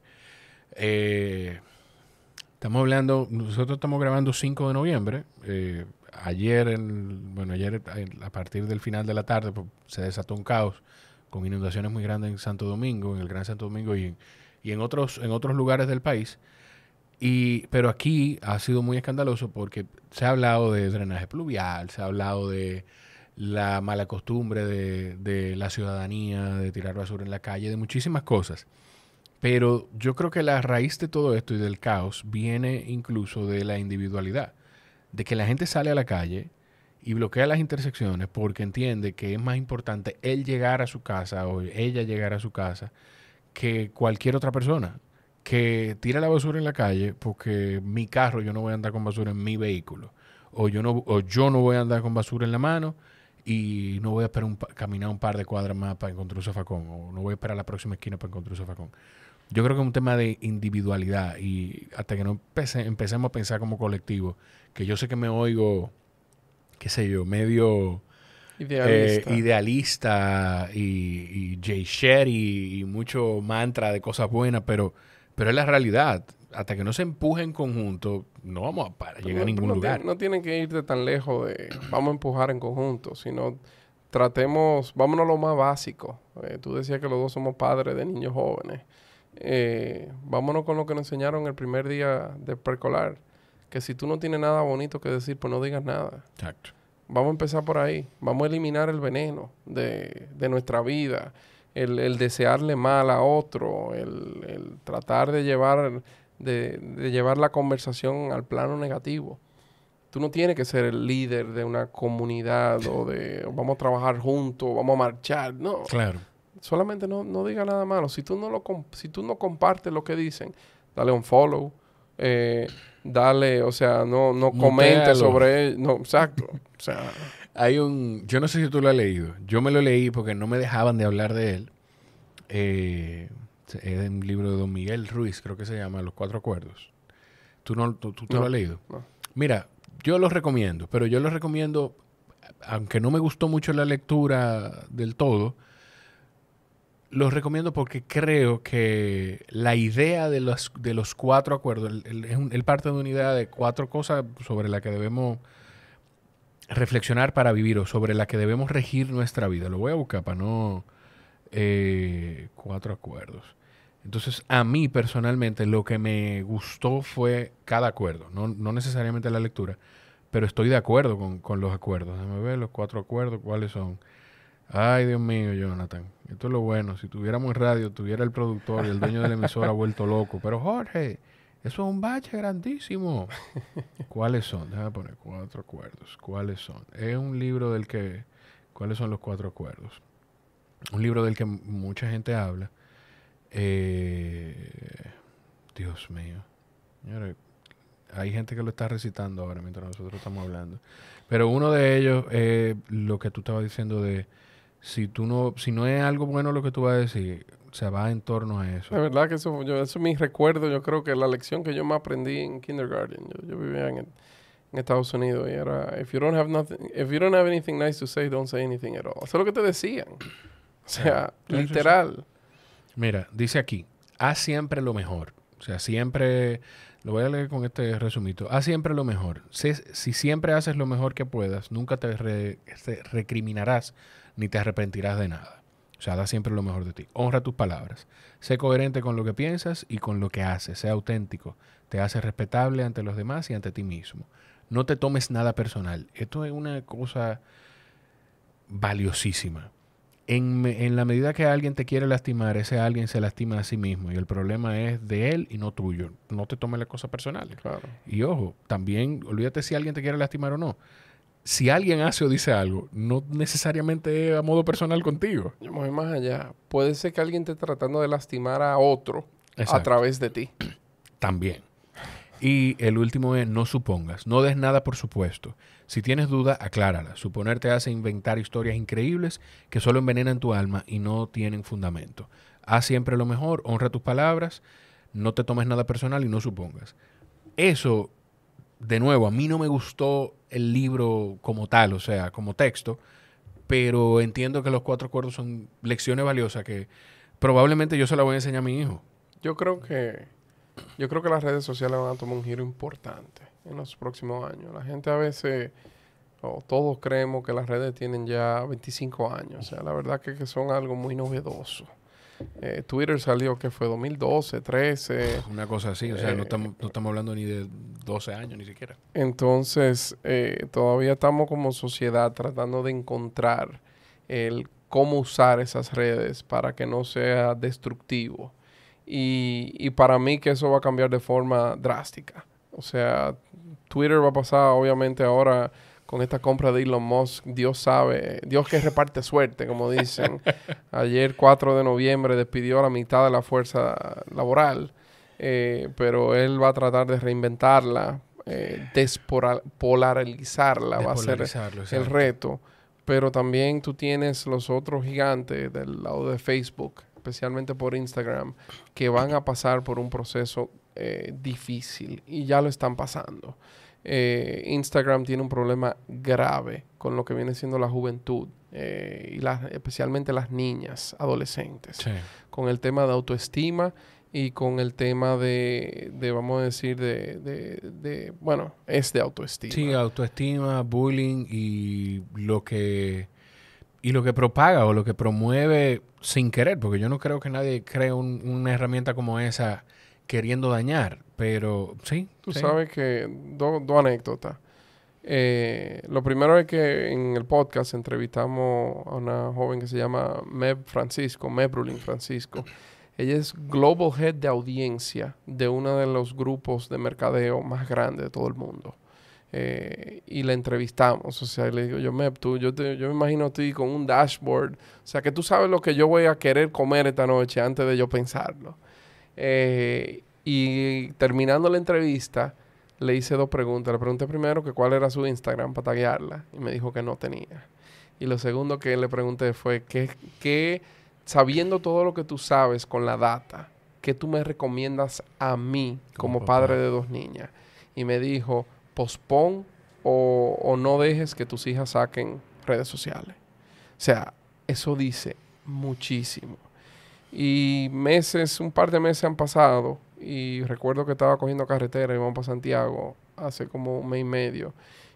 eh, Estamos hablando, nosotros estamos grabando 5 de noviembre. Eh, ayer, en, bueno, ayer a partir del final de la tarde pues, se desató un caos con inundaciones muy grandes en Santo Domingo, en el Gran Santo Domingo y y en, otros, en otros lugares del país. Y, pero aquí ha sido muy escandaloso porque se ha hablado de drenaje pluvial, se ha hablado de la mala costumbre de, de la ciudadanía, de tirar basura en la calle, de muchísimas cosas. Pero yo creo que la raíz de todo esto y del caos viene incluso de la individualidad, de que la gente sale a la calle y bloquea las intersecciones porque entiende que es más importante él llegar a su casa o ella llegar a su casa que cualquier otra persona que tira la basura en la calle porque mi carro yo no voy a andar con basura en mi vehículo o yo no yo no voy a andar con basura en la mano y no voy a esperar caminar un par de cuadras más para encontrar un zafacón o no voy a esperar la próxima esquina para encontrar un zafacón. Yo creo que es un tema de individualidad y hasta que no empecemos a pensar como colectivo, que yo sé que me oigo, qué sé yo, medio idealista, eh, y, Jay Sherry y mucho mantra de cosas buenas, pero, pero es la realidad. Hasta que no se empuje en conjunto, no vamos a llegar a ningún lugar. no tienen que irte tan lejos de vamos a empujar en conjunto, sino tratemos, vámonos a lo más básico. Eh, tú decías que los dos somos padres de niños jóvenes eh, vámonos con lo que nos enseñaron el primer día de percolar Que si tú no tienes nada bonito que decir, pues no digas nada. Vamos a empezar por ahí. Vamos a eliminar el veneno de, nuestra vida. El, desearle mal a otro, el, tratar de llevar, de, de, llevar la conversación al plano negativo. Tú no tienes que ser el líder de una comunidad o de vamos a trabajar juntos, vamos a marchar, no. Claro solamente no, no diga nada malo. Si tú no, lo si tú no compartes lo que dicen, dale un follow. Eh, dale, o sea, no, no comente sobre... No, exacto. O sea... Hay un... Yo no sé si tú lo has leído. Yo me lo leí porque no me dejaban de hablar de él. Eh, es un libro de Don Miguel Ruiz, creo que se llama Los Cuatro Acuerdos. ¿Tú, no, tú, tú te lo has leído? Mira, yo lo recomiendo, pero yo lo recomiendo, aunque no me gustó mucho la lectura del todo, los recomiendo porque creo que la idea de los, de los cuatro acuerdos, él, parte de una idea de cuatro cosas sobre la que debemos reflexionar para vivir o sobre la que debemos regir nuestra vida. Lo voy a buscar para no... Eh, cuatro acuerdos. Entonces, a mí personalmente lo que me gustó fue cada acuerdo, no, no necesariamente la lectura, pero estoy de acuerdo con, con los acuerdos. Déjame ver los cuatro acuerdos, cuáles son. Ay, Dios mío, Jonathan. Esto es lo bueno. Si tuviéramos radio, tuviera el productor y el dueño de la emisora vuelto loco. Pero Jorge, eso es un bache grandísimo. ¿Cuáles son? Déjame poner cuatro acuerdos. ¿Cuáles son? Es un libro del que... ¿Cuáles son los cuatro acuerdos? Un libro del que mucha gente habla. Eh, Dios mío. hay gente que lo está recitando ahora mientras nosotros estamos hablando. Pero uno de ellos, es lo que tú estabas diciendo de si tú no, si no es algo bueno lo que tú vas a decir, se va en torno a eso. La verdad que eso, es mi recuerdo, yo creo que la lección que yo me aprendí en kindergarten, yo, vivía en, Estados Unidos y era, if you don't have nothing, if you don't have anything nice to say, don't say anything at all. Eso es lo que te decían. O sea, literal. Mira, dice aquí, haz siempre lo mejor. O sea, siempre, lo voy a leer con este resumito, haz siempre lo mejor. Si, siempre haces lo mejor que puedas, nunca te recriminarás ni te arrepentirás de nada. O sea, da siempre lo mejor de ti. Honra tus palabras. Sé coherente con lo que piensas y con lo que haces. Sé auténtico. Te haces respetable ante los demás y ante ti mismo. No te tomes nada personal. Esto es una cosa valiosísima. En, la medida que alguien te quiere lastimar, ese alguien se lastima a sí mismo y el problema es de él y no tuyo. No te tomes las cosas personales. Y ojo, también olvídate si alguien te quiere lastimar o no si alguien hace o dice algo, no necesariamente a modo personal contigo. Vamos más allá. Puede ser que alguien esté tratando de lastimar a otro a través de ti. También. Y el último es no supongas, no des nada por supuesto. Si tienes duda, aclárala. Suponerte hace inventar historias increíbles que solo envenenan tu alma y no tienen fundamento. Haz siempre lo mejor, honra tus palabras, no te tomes nada personal y no supongas. Eso, de nuevo, a mí no me gustó el libro como tal, o sea, como texto, pero entiendo que los cuatro acuerdos son lecciones valiosas que probablemente yo se las voy a enseñar a mi hijo. Yo creo que yo creo que las redes sociales van a tomar un giro importante en los próximos años. La gente a veces o todos creemos que las redes tienen ya 25 años, o sea, la verdad que son algo muy novedoso. Eh, Twitter salió que fue 2012, 13. Una cosa así, o sea, no, eh, estamos, no, estamos, hablando ni de 12 años ni siquiera. Entonces, eh, todavía estamos como sociedad tratando de encontrar el cómo usar esas redes para que no sea destructivo. Y, y para mí que eso va a cambiar de forma drástica. O sea, Twitter va a pasar obviamente ahora con esta compra de Elon Musk, Dios sabe, Dios que reparte suerte, como dicen. Ayer, 4 de noviembre, despidió a la mitad de la fuerza laboral, eh, pero él va a tratar de reinventarla, eh, despolarizarla, va a ser el reto. Pero también tú tienes los otros gigantes del lado de Facebook, especialmente por Instagram, que van a pasar por un proceso eh, difícil y ya lo están pasando. Eh, Instagram tiene un problema grave con lo que viene siendo la juventud, eh, y las, especialmente las niñas, adolescentes, con el tema de autoestima y con el tema de, vamos a decir, de, bueno, es de autoestima. Sí, autoestima, bullying y lo que y lo que propaga o lo que promueve sin querer, porque yo no creo que nadie cree una herramienta como esa queriendo dañar. Pero sí. Tú sabes que dos anécdotas. Eh, lo primero es que en el podcast entrevistamos a una joven que se llama Meb Francisco, Mebrulin Francisco. Ella es Global Head de audiencia de uno de los grupos de mercadeo más grandes de todo el mundo. Eh, y la entrevistamos. O sea, le digo, yo Meb, tú, yo, yo me imagino a ti con un dashboard. O sea, que tú sabes lo que yo voy a querer comer esta noche antes de yo pensarlo. Eh, y terminando la entrevista, le hice dos preguntas. Le pregunté primero que cuál era su Instagram para taguearla y me dijo que no tenía. Y lo segundo que le pregunté fue que, sabiendo todo lo que tú sabes con la data, ¿qué tú me recomiendas a mí como, padre de dos niñas? Y me dijo, pospon o, o no dejes que tus hijas saquen redes sociales. O sea, eso dice muchísimo. Y meses, un par de meses han pasado y recuerdo que estaba cogiendo carretera y vamos para Santiago hace como un mes y medio.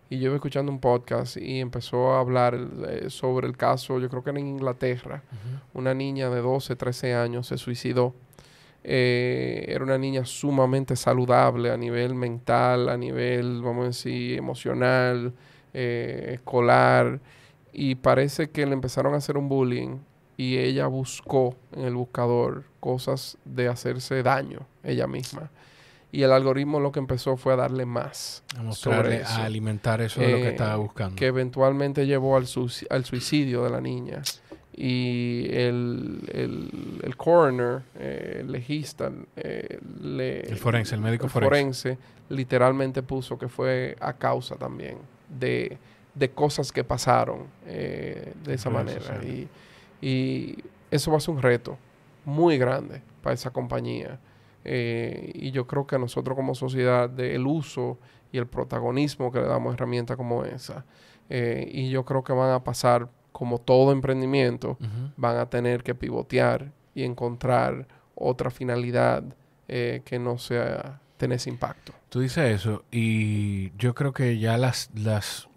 Y yo iba escuchando un podcast y empezó a hablar eh, sobre el caso, yo creo que era en Inglaterra, una niña de 12, 13 años se suicidó. Eh, era una niña sumamente saludable a nivel mental, a nivel, vamos a decir, emocional, eh, escolar. Y parece que le empezaron a hacer un bullying y ella buscó en el buscador cosas de hacerse daño ella misma. Y el algoritmo lo que empezó fue a darle más. A mostrarle, eh, a alimentar eso de lo que eh, estaba buscando. Que eventualmente llevó al, suicidio de la niña. Y el, coroner, eh, el legista, el forense, el médico forense. literalmente puso que fue a causa también de, cosas que pasaron de esa manera. Y, y eso va a ser un reto muy grande para esa compañía. Eh, y yo creo que nosotros como sociedad, del uso y el protagonismo que le damos a herramientas como esa, eh, y yo creo que van a pasar, como todo emprendimiento, van a tener que pivotear y encontrar otra finalidad eh, que no sea tener ese impacto. Tú dices eso y yo creo que ya las, las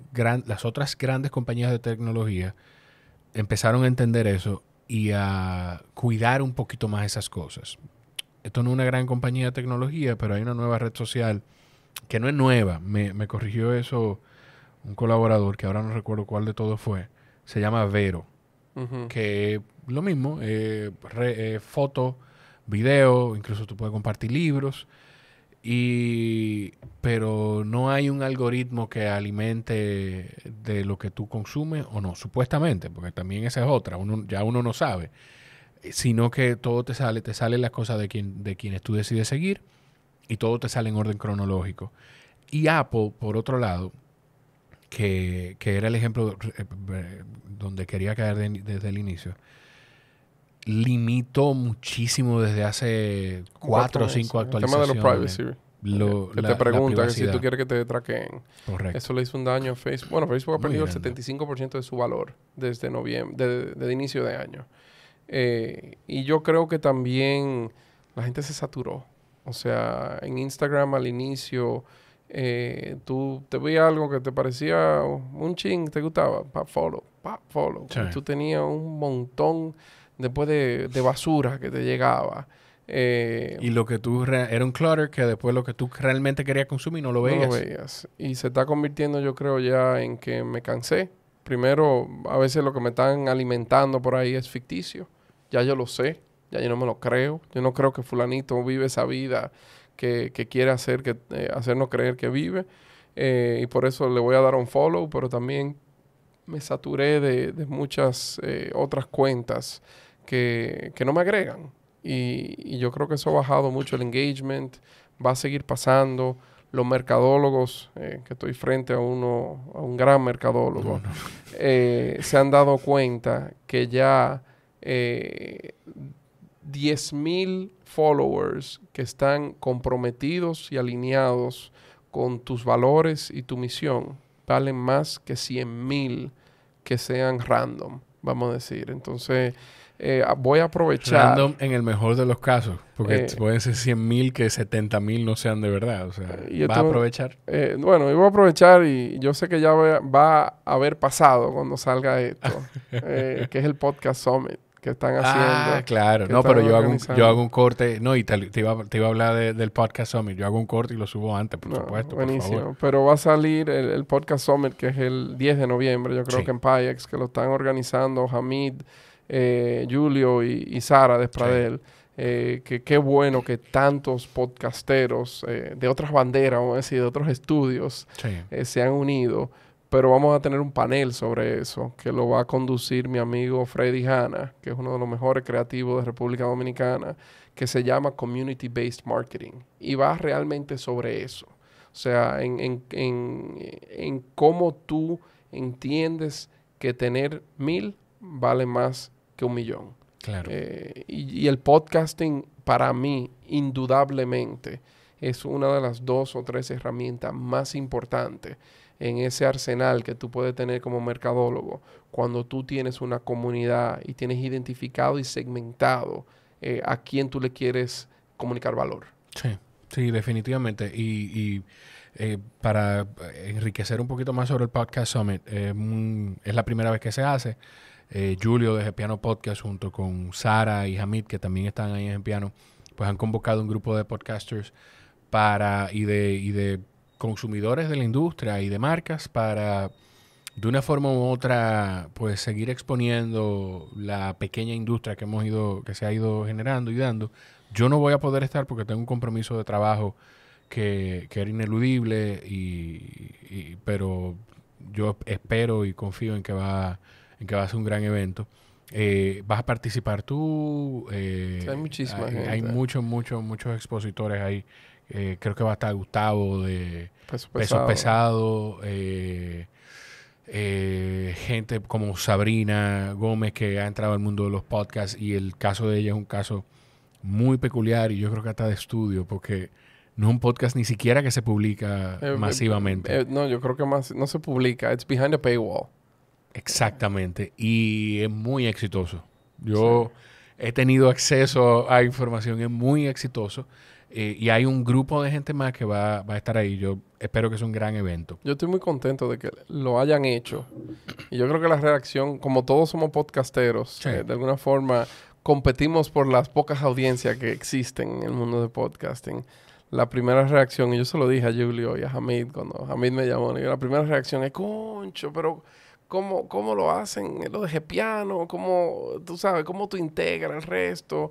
otras grandes compañías de tecnología empezaron a entender eso y a cuidar un poquito más esas cosas. Esto no es una gran compañía de tecnología, pero hay una nueva red social que no es nueva. Me, corrigió eso un colaborador, que ahora no recuerdo cuál de todos fue. Se llama Vero, que es que lo mismo, eh, eh, foto, video, incluso tú puedes compartir libros. Y, pero no hay un algoritmo que alimente de lo que tú consumes o no, supuestamente, porque también esa es otra, ya uno no sabe, sino que todo te sale, te salen las cosas de, de quienes tú decides seguir y todo te sale en orden cronológico. Y Apple, por otro lado, que, era el ejemplo eh, eh, donde quería caer desde el inicio, limitó muchísimo desde hace cuatro o cinco actualizaciones. El tema de los privacy. te preguntan si tú quieres que te traqueen. Correcto. Eso le hizo un daño a Facebook. Bueno, Facebook ha perdido el 75% de su valor desde noviembre, desde, inicio de año. Eh, y yo creo que también la gente se saturó. O sea, en Instagram al inicio, eh, tú te veía algo que te parecía un ching, te gustaba, pa follow, pa follow. Tú tenías un montón después de, basura que te llegaba. Eh, y lo que tú era un clutter que después lo que tú realmente querías consumir no lo veías. No veías. Y se está convirtiendo, yo creo, ya en que me cansé. Primero, a veces lo que me están alimentando por ahí es ficticio. Ya yo lo sé, ya yo no me lo creo. Yo no creo que fulanito vive esa vida que, que quiere hacer que, eh, hacernos creer que vive. Eh, y por eso le voy a dar un follow, pero también me saturé de, muchas otras cuentas que, no me agregan. Y, yo creo que eso ha bajado mucho el engagement, va a seguir pasando. Los mercadólogos, eh, que estoy frente a uno, a un gran mercadólogo, eh, se han dado cuenta que ya eh, 10.000 followers que están comprometidos y alineados con tus valores y tu misión valen más que 100.000 que sean random, vamos a decir. Entonces, eh, voy a aprovechar. Random en el mejor de los casos, porque eh, pueden ser 100.000 mil que 70.000 mil no sean de verdad. O sea, eh, ¿va a aprovechar? bueno, yo voy a aprovechar y yo sé que ya va a haber pasado cuando salga esto, que es el Podcast Summit que están ah, haciendo. Ah, claro. No, pero yo hago, un, yo hago un corte. No, y te, iba, te iba, a hablar del Podcast Summit. Yo hago un corte y lo subo antes, por supuesto. Buenísimo. Pero va a salir el, Podcast Summit, que es el 10 de noviembre, yo creo que en PyEx, que lo están organizando Hamid. Eh, Julio y, Sara de Sí. Eh, que qué bueno que tantos podcasteros eh, de otras banderas, vamos a decir, de otros estudios, se han unido. Pero vamos a tener un panel sobre eso, que lo va a conducir mi amigo Freddy Hanna, que es uno de los mejores creativos de República Dominicana, que se llama Community Based Marketing. Y va realmente sobre eso. O sea, en, en cómo tú entiendes que tener mil vale más un millón. Claro. Eh, y, el podcasting, para mí, indudablemente, es una de las dos o tres herramientas más importantes en ese arsenal que tú puedes tener como mercadólogo cuando tú tienes una comunidad y tienes identificado y segmentado eh, a quién tú le quieres comunicar valor. Sí, sí, definitivamente. Y, eh, para enriquecer un poquito más sobre el Podcast Summit, es la primera vez que se hace. Eh, Julio de Piano Podcast junto con Sara y Hamid, que también están ahí en Piano, pues han convocado un grupo de podcasters para y de, y de consumidores de la industria y de marcas para de una forma u otra pues seguir exponiendo la pequeña industria que hemos ido que se ha ido generando y dando. Yo no voy a poder estar porque tengo un compromiso de trabajo que, era ineludible y, pero yo espero y confío en que va en que va a ser un gran evento. Eh, vas a participar tú. Eh, hay muchísimas hay, gente. Hay muchos, muchos, muchos expositores ahí. Eh, creo que va a estar Gustavo de Peso Pesado. gente como Sabrina Gómez que ha entrado al mundo de los podcasts y el caso de ella es un caso muy peculiar y yo creo que está de estudio porque no es un podcast ni siquiera que se publica masivamente. no, yo creo que más, no se publica. It's behind a paywall. Exactamente. Y es muy exitoso. Yo he tenido acceso a información, es muy exitoso. Eh, y hay un grupo de gente más que va, a estar ahí. Yo espero que sea un gran evento. Yo estoy muy contento de que lo hayan hecho. Y yo creo que la reacción, como todos somos podcasteros, eh, de alguna forma competimos por las pocas audiencias que existen en el mundo de podcasting. La primera reacción, y yo se lo dije a Julio y a Hamid cuando Hamid me llamó, la primera reacción es, concho, pero cómo, cómo lo hacen, lo deje piano, cómo, tú sabes, cómo tú integras el resto.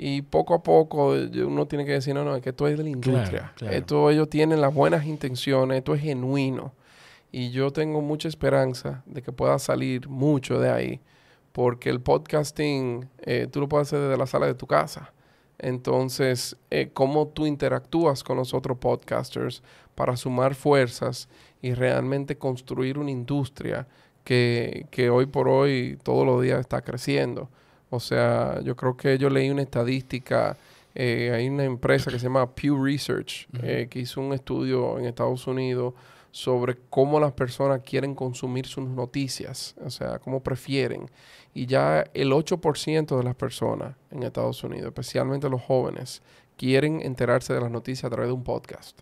Y poco a poco uno tiene que decir, no, no, es que esto es de la industria. Esto ellos tienen las buenas intenciones, esto es genuino. Y yo tengo mucha esperanza de que pueda salir mucho de ahí, porque el podcasting eh, tú lo puedes hacer desde la sala de tu casa. Entonces, eh, cómo tú interactúas con los otros podcasters para sumar fuerzas y realmente construir una industria que, que hoy por hoy todos los días está creciendo. O sea, yo creo que yo leí una estadística, eh, hay una empresa que se llama Pew Research, eh, que hizo un estudio en Estados Unidos sobre cómo las personas quieren consumir sus noticias, o sea, cómo prefieren. Y ya el 8% de las personas en Estados Unidos, especialmente los jóvenes, quieren enterarse de las noticias a través de un podcast.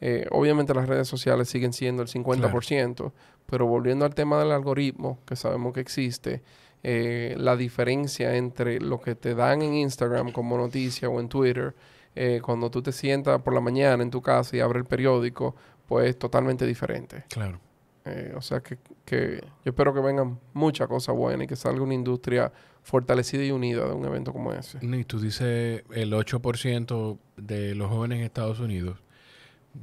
Eh, obviamente las redes sociales siguen siendo el 50%, pero volviendo al tema del algoritmo, que sabemos que existe, eh, la diferencia entre lo que te dan en Instagram como noticia o en Twitter, eh, cuando tú te sientas por la mañana en tu casa y abres el periódico, pues es totalmente diferente. Claro. o sea que, que yo espero que vengan muchas cosas buenas y que salga una industria fortalecida y unida de un evento como ese. Y tú dices el 8% de los jóvenes en Estados Unidos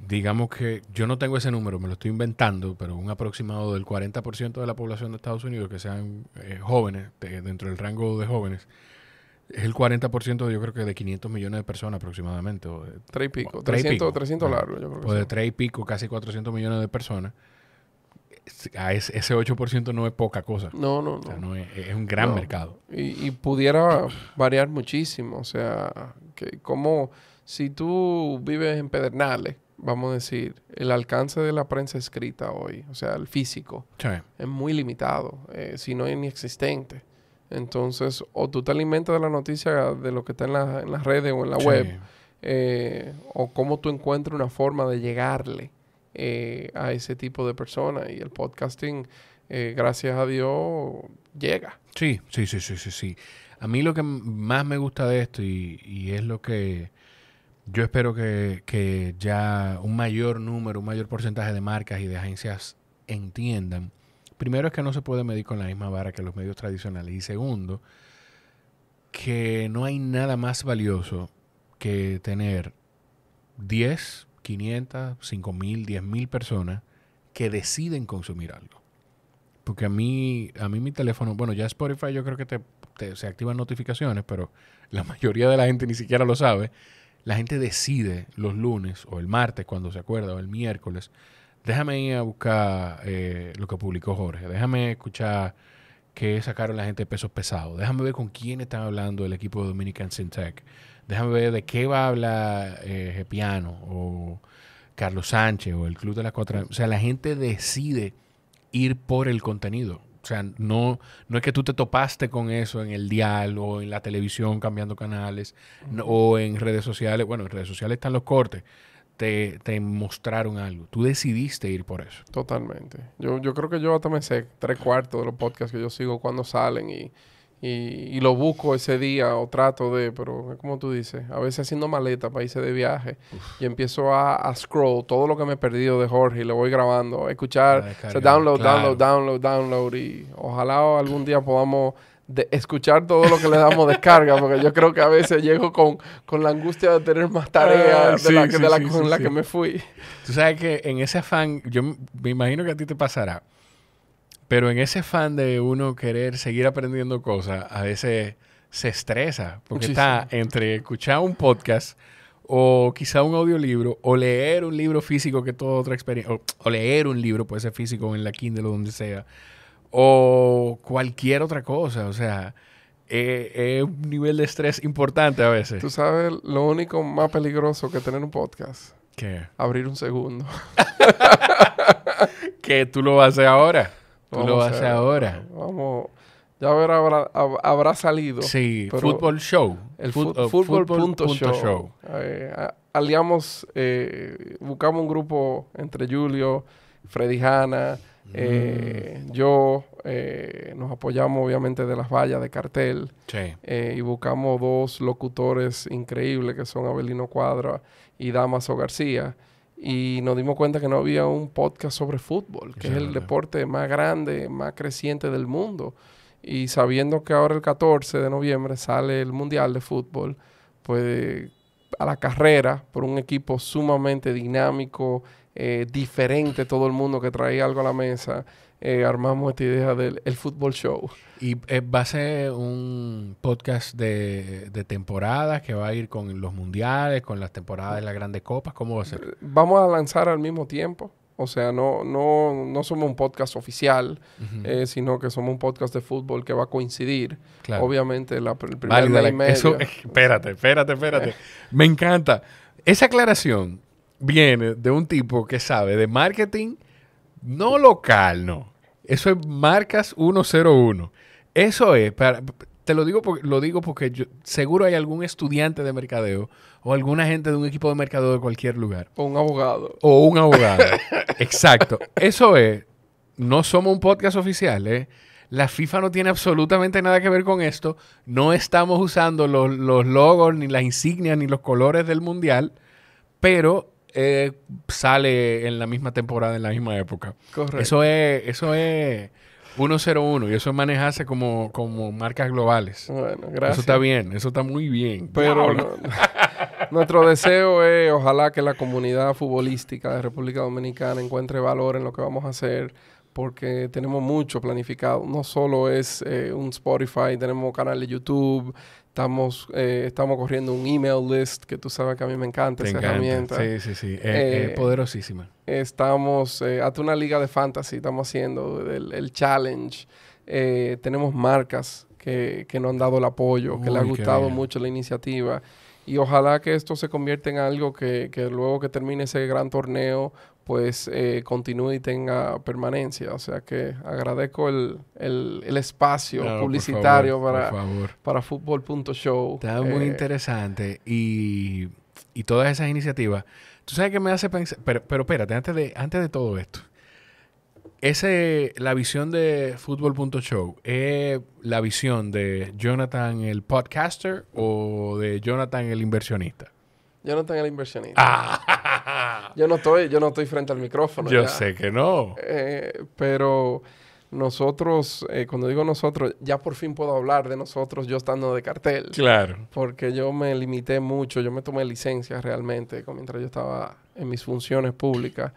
digamos que yo no tengo ese número, me lo estoy inventando, pero un aproximado del 40% de la población de Estados Unidos que sean eh, jóvenes, dentro del rango de jóvenes, es el 40% yo creo que de 500 millones de personas aproximadamente. tres y pico, 300, 300 yo creo que O de tres y pico, casi 400 millones de personas. A ese 8% no es poca cosa. No, no, no. es, un gran mercado. Y, pudiera variar muchísimo. O sea, que como si tú vives en Pedernales vamos a decir, el alcance de la prensa escrita hoy, o sea, el físico, es muy limitado, eh, si no es existente. Entonces, o tú te alimentas de la noticia de lo que está en, las redes o en la web, eh, o cómo tú encuentras una forma de llegarle eh, a ese tipo de personas. Y el podcasting, gracias a Dios, llega. Sí, sí, sí, sí, sí, sí. A mí lo que más me gusta de esto y es lo que yo espero que, ya un mayor número, un mayor porcentaje de marcas y de agencias entiendan. Primero es que no se puede medir con la misma vara que los medios tradicionales. Y segundo, que no hay nada más valioso que tener 10, 500, 5 mil, 10 mil personas que deciden consumir algo. Porque a mí, a mí mi teléfono, bueno, ya Spotify yo creo que te, se activan notificaciones, pero la mayoría de la gente ni siquiera lo sabe la gente decide los lunes o el martes cuando se acuerda o el miércoles, déjame ir a buscar eh, lo que publicó Jorge, déjame escuchar qué sacaron la gente de pesos pesados, déjame ver con quién está hablando el equipo de Dominican Syntech, déjame ver de qué va a hablar eh, o Carlos Sánchez o el Club de las Cuatro. O sea, la gente decide ir por el contenido o sea, no, no es que tú te topaste con eso en el diálogo, en la televisión cambiando canales o en redes sociales. Bueno, en redes sociales están los cortes. Te, te, mostraron algo. Tú decidiste ir por eso. Totalmente. Yo, yo creo que yo también sé tres cuartos de los podcasts que yo sigo cuando salen y y, lo busco ese día o trato de, pero como tú dices, a veces haciendo maleta, irse de viaje, y empiezo a, scroll todo lo que me he perdido de Jorge y lo voy grabando, escuchar, ah, download, download, download, download, y ojalá algún día podamos escuchar todo lo que le damos descarga, porque yo creo que a veces llego con, la angustia de tener más tareas ah, de la, que, de con la que me fui. Tú sabes que en ese afán, yo me imagino que a ti te pasará pero en ese fan de uno querer seguir aprendiendo cosas, a veces se estresa, porque está entre escuchar un podcast o quizá un audiolibro o leer un libro físico que toda otra experiencia, o, leer un libro, puede ser físico en la Kindle o donde sea, o cualquier otra cosa, o sea, es e un nivel de estrés importante a veces. Tú sabes lo único más peligroso que tener un podcast. ¿Qué? Abrir un segundo. que tú lo vas a hacer ahora lo vas ahora. Vamos. Ya habrá, habrá, salido. Sí, Fútbol Show. El fútbol, show. aliamos, buscamos un grupo entre Julio, Freddy Hanna, eh, mm. yo, eh, nos apoyamos obviamente de las vallas de cartel. Eh, y buscamos dos locutores increíbles que son Abelino Cuadra y Damaso García y nos dimos cuenta que no había un podcast sobre fútbol, que es el deporte más grande, más creciente del mundo. Y sabiendo que ahora el 14 de noviembre sale el Mundial de Fútbol, pues a la carrera por un equipo sumamente dinámico, eh, diferente todo el mundo que traía algo a la mesa. Eh, armamos esta idea del el fútbol show. Y eh, va a ser un podcast de, de temporadas que va a ir con los mundiales, con las temporadas de las grandes copas. ¿Cómo va a ser? Vamos a lanzar al mismo tiempo. O sea, no, no, no somos un podcast oficial, eh, sino que somos un podcast de fútbol que va a coincidir. Obviamente, la, el primer la, espérate, espérate, espérate. Me encanta. Esa aclaración viene de un tipo que sabe de marketing no local, no. Eso es marcas 101. Eso es, te lo digo porque, lo digo porque seguro hay algún estudiante de mercadeo o alguna gente de un equipo de mercadeo de cualquier lugar. O un abogado. O un abogado. Exacto. Eso es, no somos un podcast oficial, ¿eh? La FIFA no tiene absolutamente nada que ver con esto. No estamos usando los, los logos, ni las insignias, ni los colores del mundial, pero eh, sale en la misma temporada, en la misma época. Correcto. Eso es, eso es 101 y eso es manejarse como, como marcas globales. Bueno, gracias. Eso está bien, eso está muy bien. Pero nuestro deseo es, ojalá que la comunidad futbolística de República Dominicana encuentre valor en lo que vamos a hacer porque tenemos mucho planificado. No solo es eh, un Spotify, tenemos canal de YouTube, Estamos, eh, estamos corriendo un email list, que tú sabes que a mí me encanta esa herramienta. Sí, sí, sí. Eh, poderosísima. Estamos, eh, hasta una liga de fantasy estamos haciendo el, challenge. Eh, tenemos marcas que, que, nos han dado el apoyo, que le ha gustado mucho la iniciativa. Y ojalá que esto se convierta en algo que, que luego que termine ese gran torneo pues eh, continúe y tenga permanencia. O sea que agradezco el, espacio publicitario para, para fútbol.show. Está muy eh, interesante y, todas esas iniciativas. Tú sabes que me hace pensar, pero, pero espérate, antes de, antes de todo esto, ese, la visión de fútbol.show es la visión de Jonathan el podcaster o de Jonathan el inversionista. Yo no tengo el inversionista. Ah. Yo no estoy, yo no estoy frente al micrófono. Yo sé que no. Eh, pero nosotros, eh, cuando digo nosotros, ya por fin puedo hablar de nosotros yo estando de cartel. Claro. Porque yo me limité mucho, yo me tomé licencias realmente mientras yo estaba en mis funciones públicas.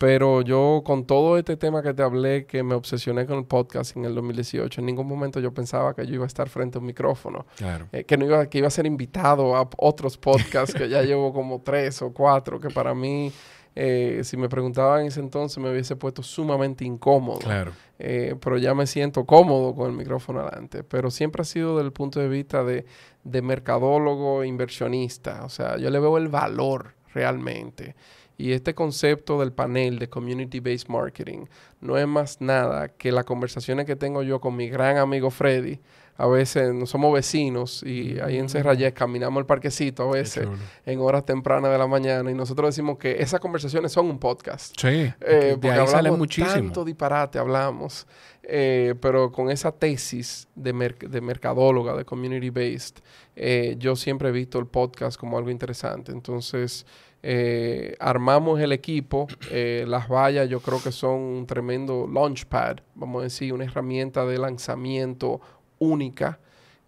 Pero yo con todo este tema que te hablé, que me obsesioné con el podcast en el 2018, en ningún momento yo pensaba que yo iba a estar frente a un micrófono. Claro. Eh, que, no iba, que iba a ser invitado a otros podcasts, que ya llevo como tres o cuatro, que para mí... Eh, si me preguntaban en ese entonces me hubiese puesto sumamente incómodo. Claro. Eh, pero ya me siento cómodo con el micrófono adelante. Pero siempre ha sido desde el punto de vista de, de mercadólogo, inversionista. O sea, yo le veo el valor realmente. Y este concepto del panel de Community Based Marketing no es más nada que las conversaciones que tengo yo con mi gran amigo Freddy. A veces no somos vecinos y ahí en Cerrayés mm. caminamos el parquecito a veces en horas tempranas de la mañana y nosotros decimos que esas conversaciones son un podcast. Sí. Eh, de porque ahí sale muchísimo. Tanto disparate hablamos, eh, pero con esa tesis de, de mercadóloga, de community based, eh, yo siempre he visto el podcast como algo interesante. Entonces, eh, armamos el equipo. Eh, las vallas yo creo que son un tremendo launchpad, vamos a decir, una herramienta de lanzamiento única.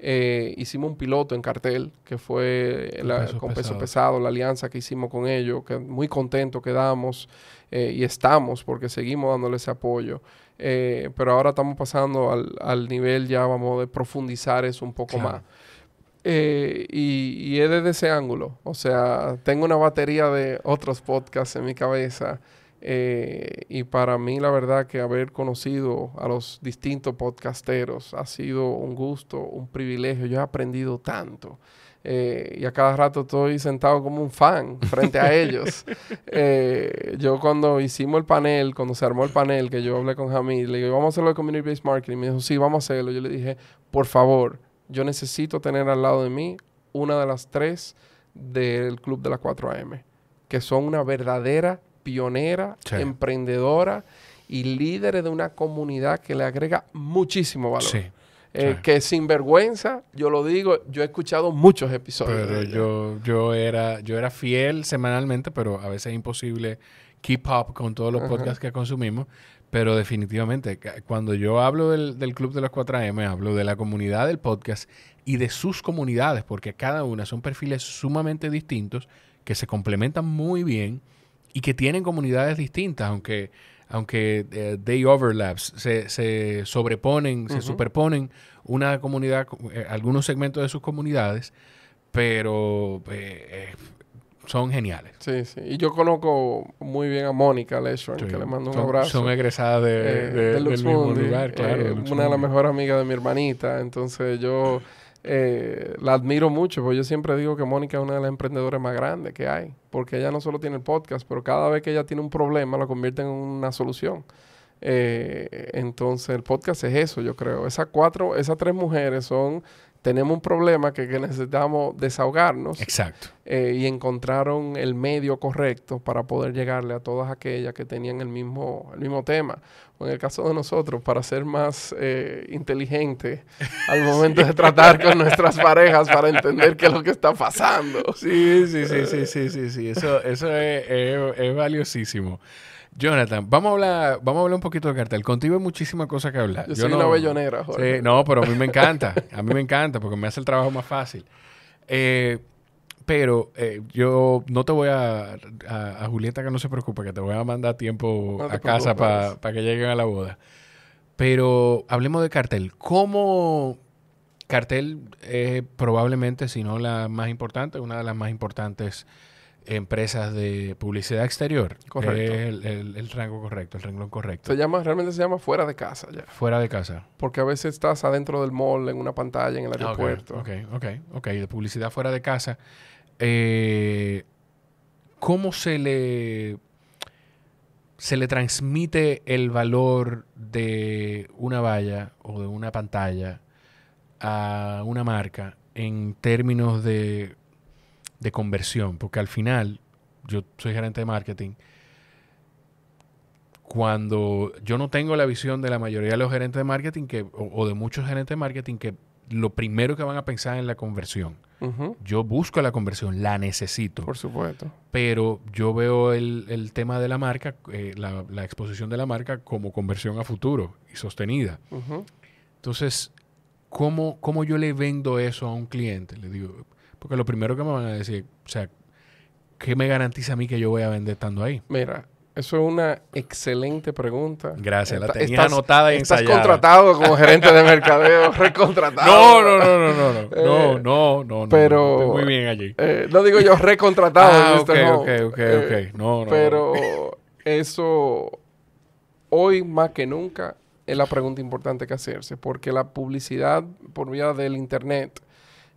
Eh, hicimos un piloto en cartel, que fue con peso pesado, la alianza que hicimos con ellos, que muy contento quedamos eh, y estamos porque seguimos dándole ese apoyo. pero ahora estamos pasando al, nivel ya, vamos, de profundizar eso un poco más. Eh, y, es desde ese ángulo. O sea, tengo una batería de otros podcasts en mi cabeza. Eh, y para mí, la verdad, que haber conocido a los distintos podcasteros ha sido un gusto, un privilegio. Yo he aprendido tanto. Eh, y a cada rato estoy sentado como un fan frente a ellos. yo cuando hicimos el panel, cuando se armó el panel, que yo hablé con Jamil, le digo, vamos a hacerlo de Community Based Marketing. Me dijo, sí, vamos a hacerlo. Yo le dije, por favor, yo necesito tener al lado de mí una de las tres del Club de la 4AM, que son una verdadera pionera, emprendedora y líder de una comunidad que le agrega muchísimo valor. Eh, que sin vergüenza, yo lo digo, yo he escuchado muchos episodios. Pero yo, yo, era, yo era fiel semanalmente, pero a veces es imposible keep up con todos los podcasts que consumimos. Pero definitivamente, cuando yo hablo del, Club de los 4M, hablo de la comunidad del podcast y de sus comunidades, porque cada una son perfiles sumamente distintos que se complementan muy bien y que tienen comunidades distintas, aunque, aunque eh, overlaps, se, se sobreponen, se superponen una comunidad, eh, algunos segmentos de sus comunidades, pero eh, son geniales. Sí, sí. Y yo conozco muy bien a Mónica Leshorn, que le mando un abrazo. Son egresadas de, eh, del mismo lugar, eh, claro. una de las mejores amigas de mi hermanita. Entonces yo eh, la admiro mucho, porque yo siempre digo que Mónica es una de las emprendedoras más grandes que hay. Porque ella no solo tiene el podcast, pero cada vez que ella tiene un problema lo convierte en una solución. entonces el podcast es eso, yo creo. Esas cuatro, esas tres mujeres son tenemos un problema que, necesitamos desahogarnos. Exacto. Eh, y encontraron el medio correcto para poder llegarle a todas aquellas que tenían el mismo, el mismo tema. O en el caso de nosotros, para ser más eh, al momento de tratar con nuestras parejas para entender qué es lo que está pasando. Sí, sí, sí, sí, sí, sí, sí. Eso, eso es, es valiosísimo. Jonathan, vamos a hablar, vamos a hablar un poquito de cartel. Contigo hay muchísimas cosas que hablar. Yo, soy no, una bellonera, Jorge. no, pero a mí me encanta. a mí me encanta porque me hace el trabajo más fácil. Eh, pero eh, yo no te voy a, a, Julieta que no se preocupe, que te voy a mandar tiempo a casa para que lleguen a la boda. Pero hablemos de cartel. ¿Cómo cartel es probablemente, si no la más importante, una de las más importantes empresas de publicidad exterior. Correcto. El, el, rango correcto, el renglón correcto. Se llama, realmente se llama fuera de casa ya. Fuera de casa. Porque a veces estás adentro del mall, en una pantalla, en el ah, aeropuerto. Ok, ok, ok. okay. De publicidad fuera de casa. Eh, ¿Cómo se le, se le transmite el valor de una valla o de una pantalla a una marca en términos de de conversión, porque al final, yo soy gerente de marketing, cuando yo no tengo la visión de la mayoría de los gerentes de marketing que, o, de muchos gerentes de marketing que lo primero que van a pensar en la conversión. Yo busco la conversión, la necesito. Por supuesto. Pero yo veo el, tema de la marca, eh, la, exposición de la marca como conversión a futuro y sostenida. Entonces, ¿cómo, ¿cómo, yo le vendo eso a un cliente? Le digo, porque lo primero que me van a decir, o sea, ¿qué me garantiza a mí que yo voy a vender estando ahí? Mira, eso es una excelente pregunta. Gracias, la tenía anotada y ensayada. Estás contratado como gerente de mercadeo, recontratado. No, no, no, no, no, no, eh, no, no, no, Pero... muy bien allí. Eh, no digo yo recontratado. ah, ok, no. ok, ok, eh, ok. No, no. Pero eso, hoy más que nunca, es la pregunta importante que hacerse. Porque la publicidad por vía del internet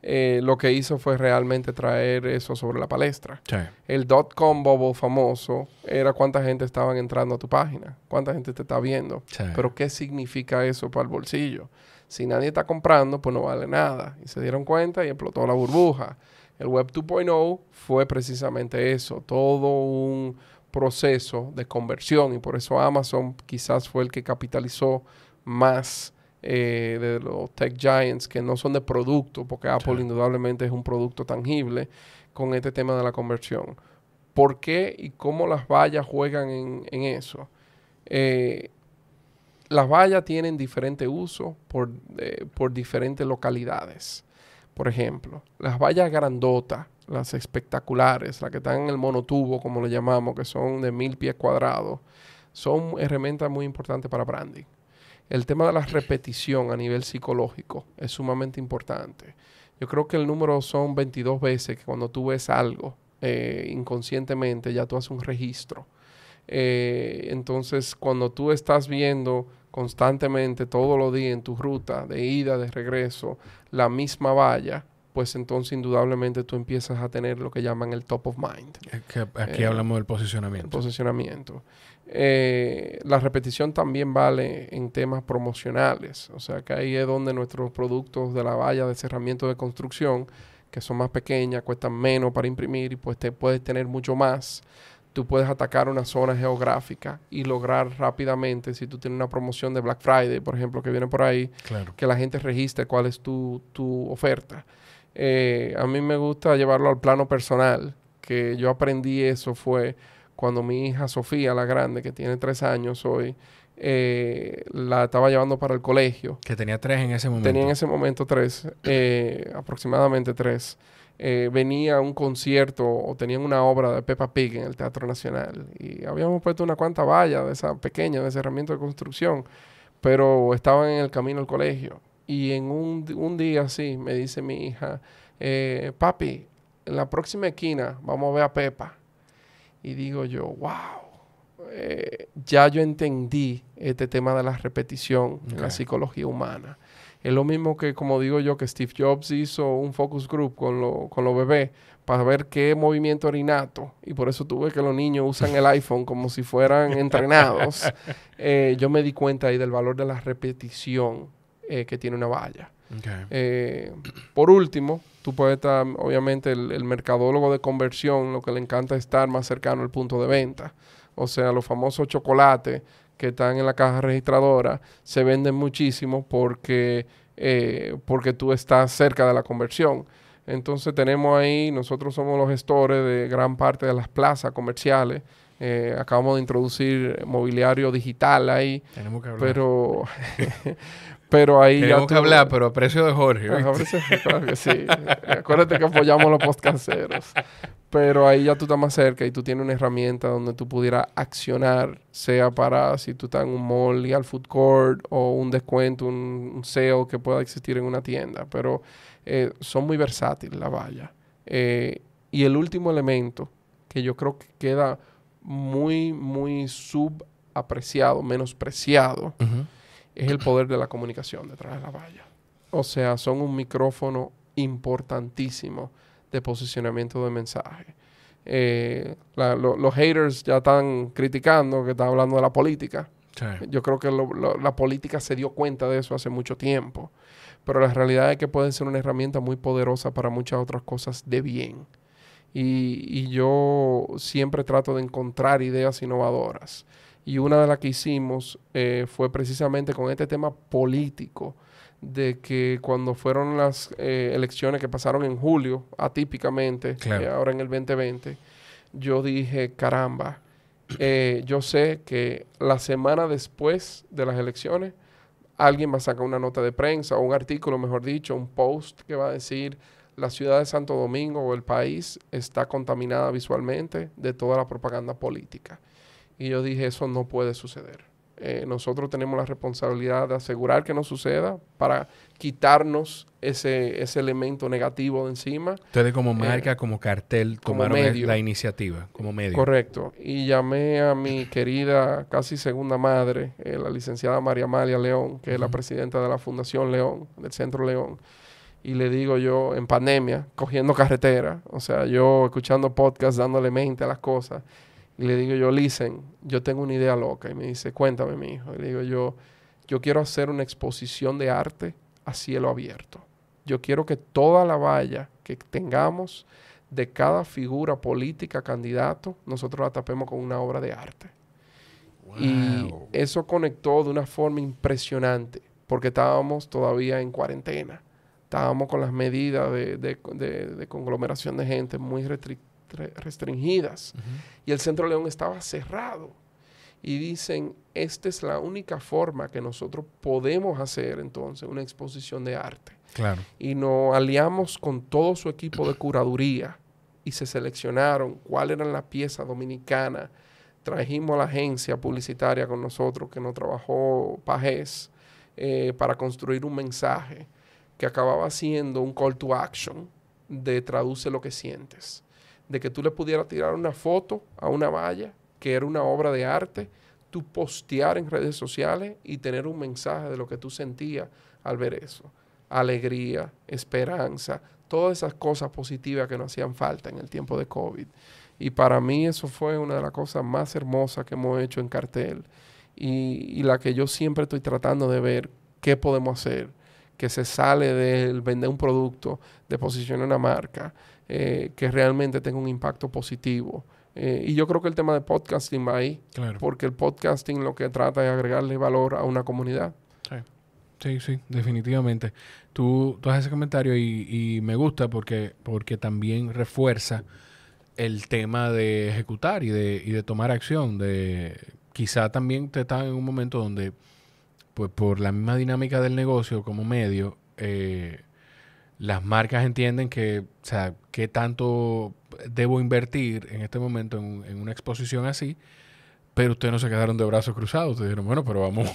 eh, lo que hizo fue realmente traer eso sobre la palestra. El dot com bubble famoso era cuánta gente estaba entrando a tu página, cuánta gente te está viendo. Pero ¿qué significa eso para el bolsillo? Si nadie está comprando, pues no vale nada. Y se dieron cuenta y explotó la burbuja. El Web 2.0 fue precisamente eso, todo un proceso de conversión y por eso Amazon quizás fue el que capitalizó más eh, de los tech giants que no son de producto, porque Apple indudablemente es un producto tangible, con este tema de la conversión. ¿Por qué y cómo las vallas juegan en, eso? Eh, las vallas tienen diferente uso por, eh, por diferentes localidades. Por ejemplo, las vallas grandotas, las espectaculares, las que están en el monotubo, como le llamamos, que son de mil pies cuadrados, son herramientas muy importantes para branding el tema de la repetición a nivel psicológico es sumamente importante. Yo creo que el número son 22 veces que cuando tú ves algo eh, inconscientemente ya tú haces un registro. Eh, entonces, cuando tú estás viendo constantemente todos los días en tu ruta de ida, de regreso, la misma valla, pues entonces indudablemente tú empiezas a tener lo que llaman el top of mind. aquí eh, hablamos del posicionamiento. El posicionamiento. Eh, la repetición también vale en temas promocionales, o sea que ahí es donde nuestros productos de la valla de cerramiento de construcción, que son más pequeñas, cuestan menos para imprimir y pues te puedes tener mucho más. Tú puedes atacar una zona geográfica y lograr rápidamente, si tú tienes una promoción de Black Friday, por ejemplo, que viene por ahí, que la gente registre cuál es tu, oferta. Eh, a mí me gusta llevarlo al plano personal, que yo aprendí eso fue cuando mi hija Sofía, la grande, que tiene tres años hoy, eh, la estaba llevando para el colegio. Que tenía tres en ese momento. Tenía en ese momento tres, eh, aproximadamente tres. Eh, venía un concierto o tenían una obra de Peppa Pig en el Teatro Nacional y habíamos puesto una cuanta valla de esa pequeña, de ese herramienta de construcción, pero estaban en el camino al colegio. Y en un, un día así me dice mi hija, papi, en la próxima esquina vamos a ver a Peppa y digo yo, wow, eh, ya yo entendí este tema de la repetición en la psicología humana. Es lo mismo que, como digo yo, que Steve Jobs hizo un focus group con, los bebés para ver qué movimiento era innato. Y por eso tuve que los niños usan el iPhone como si fueran entrenados. Eh, yo me di cuenta ahí del valor de la repetición eh, que tiene una valla. por último, tú puedes estar, obviamente, el, mercadólogo de conversión, lo que le encanta es estar más cercano al punto de venta. O sea, los famosos chocolates que están en la caja registradora se venden muchísimo porque, eh, porque tú estás cerca de la conversión. Entonces tenemos ahí, nosotros somos los gestores de gran parte de las plazas comerciales. Eh, acabamos de introducir mobiliario digital ahí. Tenemos que hablar. Pero, Pero ahí ya tú... que hablar, pero a precio de Jorge. A sí. Acuérdate que apoyamos los podcasteros. Pero ahí ya tú estás más cerca y tú tienes una herramienta donde tú pudieras accionar, sea para si tú estás en un mall y al food court o un descuento, un, SEO que pueda existir en una tienda. Pero eh, son muy versátiles la valla. Eh, y el último elemento que yo creo que queda muy, muy subapreciado, menospreciado es el poder de la comunicación detrás de la valla. O sea, son un micrófono importantísimo de posicionamiento de mensaje. Eh, los haters ya están criticando que están hablando de la política. Yo creo que la política se dio cuenta de eso hace mucho tiempo. Pero la realidad es que pueden ser una herramienta muy poderosa para muchas otras cosas de bien. y yo siempre trato de encontrar ideas innovadoras y una de las que hicimos eh, fue precisamente con este tema político de que cuando fueron las eh, elecciones que pasaron en julio, atípicamente, eh, ahora en el 2020, yo dije, caramba, yo sé que la semana después de las elecciones, alguien va a sacar una nota de prensa, o un artículo, mejor dicho, un post que va a decir, la ciudad de Santo Domingo o el país está contaminada visualmente de toda la propaganda política. Y yo dije, eso no puede suceder. Eh, nosotros tenemos la responsabilidad de asegurar que no suceda para quitarnos ese, elemento negativo de encima. Ustedes como eh, marca, como cartel, como tomaron la iniciativa, como medio. Correcto. Y llamé a mi querida casi segunda madre, eh, la licenciada María Amalia León, que es la presidenta de la Fundación León, del Centro León. Y le digo yo, en pandemia, cogiendo carretera, o sea, yo escuchando podcasts, dándole mente a las cosas y le digo yo, Listen, yo tengo una idea loca. Y me dice, cuéntame, mi hijo. Y le digo yo, yo quiero hacer una exposición de arte a cielo abierto. Yo quiero que toda la valla que tengamos de cada figura política, candidato, nosotros la tapemos con una obra de arte. Y eso conectó de una forma impresionante, porque estábamos todavía en cuarentena. Estábamos con las medidas de, de conglomeración de gente muy restrictivas restringidas y el Centro León estaba cerrado. Y dicen, esta es la única forma que nosotros podemos hacer entonces una exposición de arte. Y nos aliamos con todo su equipo de curaduría y se seleccionaron cuál era la pieza dominicana Trajimos a la agencia publicitaria con nosotros que nos trabajó Pajes eh, para construir un mensaje que acababa siendo un call to action de traduce lo que sientes de que tú le pudieras tirar una foto a una valla que era una obra de arte, tú postear en redes sociales y tener un mensaje de lo que tú sentías al ver eso. Alegría, esperanza, todas esas cosas positivas que nos hacían falta en el tiempo de COVID. Y para mí eso fue una de las cosas más hermosas que hemos hecho en cartel y, y la que yo siempre estoy tratando de ver qué podemos hacer, que se sale del vender un producto, de posicionar una marca, eh, que realmente tenga un impacto positivo. Eh, y yo creo que el tema de podcasting va ahí, claro. porque el podcasting lo que trata es agregarle valor a una comunidad. Sí, sí, sí definitivamente. Tú, haces ese comentario y, me gusta porque, porque también refuerza el tema de ejecutar y de, y de tomar acción. De, quizá también te estás en un momento donde, pues por la misma dinámica del negocio como medio, eh, las marcas entienden que, o sea, qué tanto debo invertir en este momento en, una exposición así, pero ustedes no se quedaron de brazos cruzados. Ustedes dijeron, bueno, pero vamos,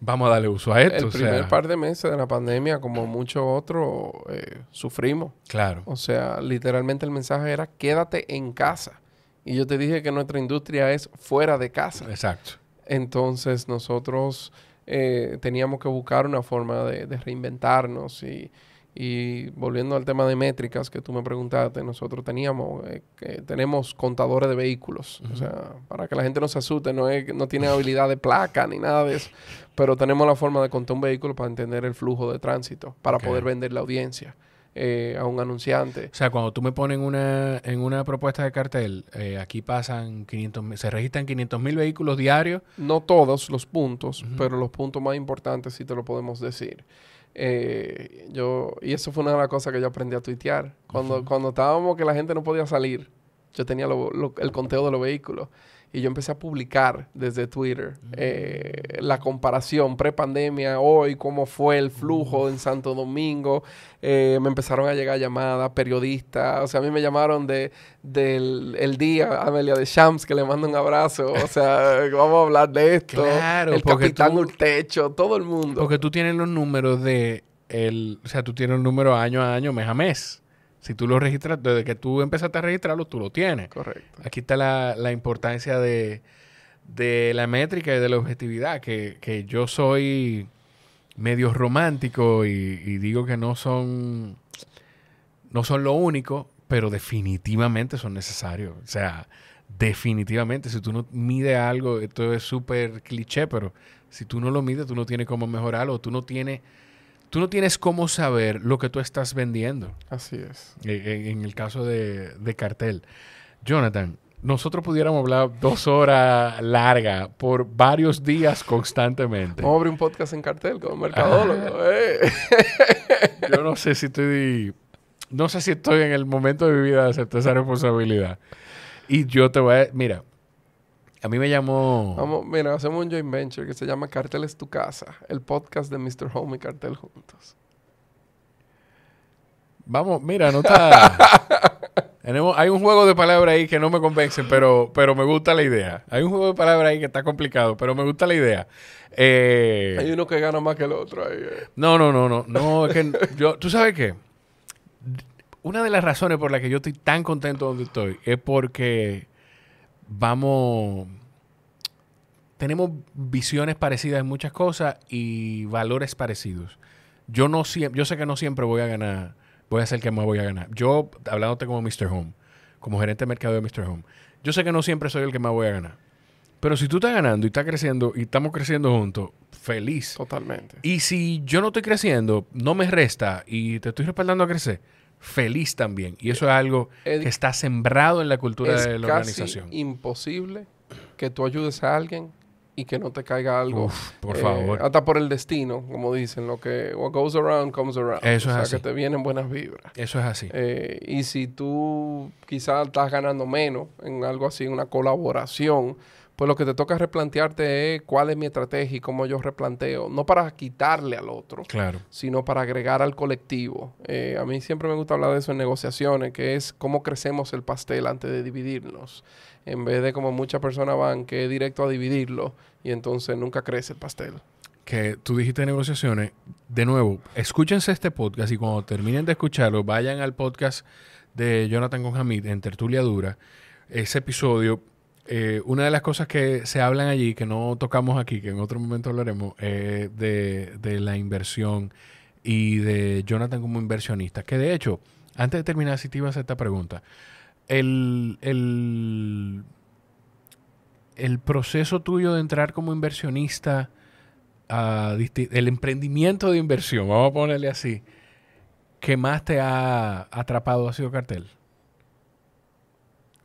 vamos a darle uso a esto. El primer par de meses de la pandemia, como muchos otros, eh, sufrimos. Claro. O sea, literalmente el mensaje era, quédate en casa. Y yo te dije que nuestra industria es fuera de casa. Exacto. Entonces nosotros eh, teníamos que buscar una forma de, de reinventarnos y y volviendo al tema de métricas que tú me preguntaste, nosotros teníamos, eh, que tenemos contadores de vehículos. O sea, para que la gente no se asuste, no, es, no tiene habilidad de placa ni nada de eso. Pero tenemos la forma de contar un vehículo para entender el flujo de tránsito, para poder vender la audiencia. Eh, a un anunciante. O sea, cuando tú me pones una, en una propuesta de cartel, eh, aquí pasan 500, se registran 500 mil vehículos diarios. No todos los puntos, pero los puntos más importantes sí te lo podemos decir. Eh, yo, y eso fue una de las cosas que yo aprendí a tuitear. Cuando, cuando estábamos que la gente no podía salir, yo tenía el conteo de los vehículos. Y yo empecé a publicar desde Twitter eh, la comparación pre-pandemia, hoy, cómo fue el flujo en Santo Domingo. Eh, me empezaron a llegar llamadas, periodistas. O sea, a mí me llamaron de, del el día, Amelia de Shams, que le mando un abrazo. O sea, eh, vamos a hablar de esto. Claro, el capitán tú, Urtecho, todo el mundo. Porque tú tienes los números de... El, o sea, tú tienes los número año a año, mes a mes. Si tú lo registras, desde que tú empezaste a registrarlo, tú lo tienes. Correcto. Aquí está la, importancia de, la métrica y de la objetividad, que, yo soy medio romántico y, digo que no son, no son lo único, pero definitivamente son necesarios. O sea, definitivamente, si tú no mides algo, esto es súper cliché, pero si tú no lo mides, tú no tienes cómo mejorarlo, tú no tienes tú no tienes cómo saber lo que tú estás vendiendo. Así es. E, e, en, el caso de, cartel. Jonathan, nosotros pudiéramos hablar dos horas larga por varios días constantemente. Vamos a abrir un podcast en cartel con mercadólogo. Ah. Eh. Yo no sé si estoy. No sé si estoy en el momento de mi vida de aceptar esa responsabilidad. Y yo te voy a. Mira, a mí me llamó. Vamos, mira, hacemos un joint venture que se llama Cartel es tu casa, el podcast de Mr. Home y Cartel juntos. Vamos, mira, no está. hay un juego de palabras ahí que no me convence, pero, pero me gusta la idea. Hay un juego de palabras ahí que está complicado, pero me gusta la idea. Eh, hay uno que gana más que el otro ahí. Eh. No, no, no, no. No, es que yo, ¿tú sabes qué? Una de las razones por las que yo estoy tan contento donde estoy es porque vamos, tenemos visiones parecidas en muchas cosas y valores parecidos. Yo, no, yo sé que no siempre voy a ganar, voy a ser que más voy a ganar. Yo, hablándote como Mr. Home, como gerente de mercado de Mr. Home, yo sé que no siempre soy el que más voy a ganar. Pero si tú estás ganando y estás creciendo y estamos creciendo juntos, feliz. Totalmente. Y si yo no estoy creciendo, no me resta y te estoy respaldando a crecer, feliz también. Y eso es algo que está sembrado en la cultura de la organización. Es imposible que tú ayudes a alguien y que no te caiga algo. por eh, favor. Hasta por el destino, como dicen, lo que what goes around comes around. Eso o sea, que te vienen buenas vibras. Eso es así. Eh, y si tú quizás estás ganando menos en algo así, en una colaboración, pues lo que te toca replantearte es cuál es mi estrategia y cómo yo replanteo, no para quitarle al otro, claro. sino para agregar al colectivo. Eh, a mí siempre me gusta hablar de eso en negociaciones, que es cómo crecemos el pastel antes de dividirnos, en vez de como muchas personas van que es directo a dividirlo y entonces nunca crece el pastel que tú dijiste negociaciones, de nuevo, escúchense este podcast y cuando terminen de escucharlo, vayan al podcast de Jonathan con en Tertulia Dura. Ese episodio eh, una de las cosas que se hablan allí, que no tocamos aquí, que en otro momento hablaremos, es de, la inversión y de Jonathan como inversionista. Que de hecho, antes de terminar, si te iba a hacer esta pregunta, el, el proceso tuyo de entrar como inversionista, a el emprendimiento de inversión, vamos a ponerle así, que más te ha atrapado ha sido cartel.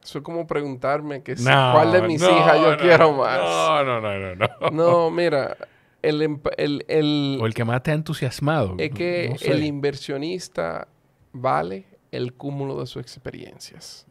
Eso es como preguntarme que cuál de mis hijas yo quiero más. No, no, no, no, no. mira, el, em-, el, el, o el que más te ha entusiasmado. Es que el inversionista vale el cúmulo de sus experiencias.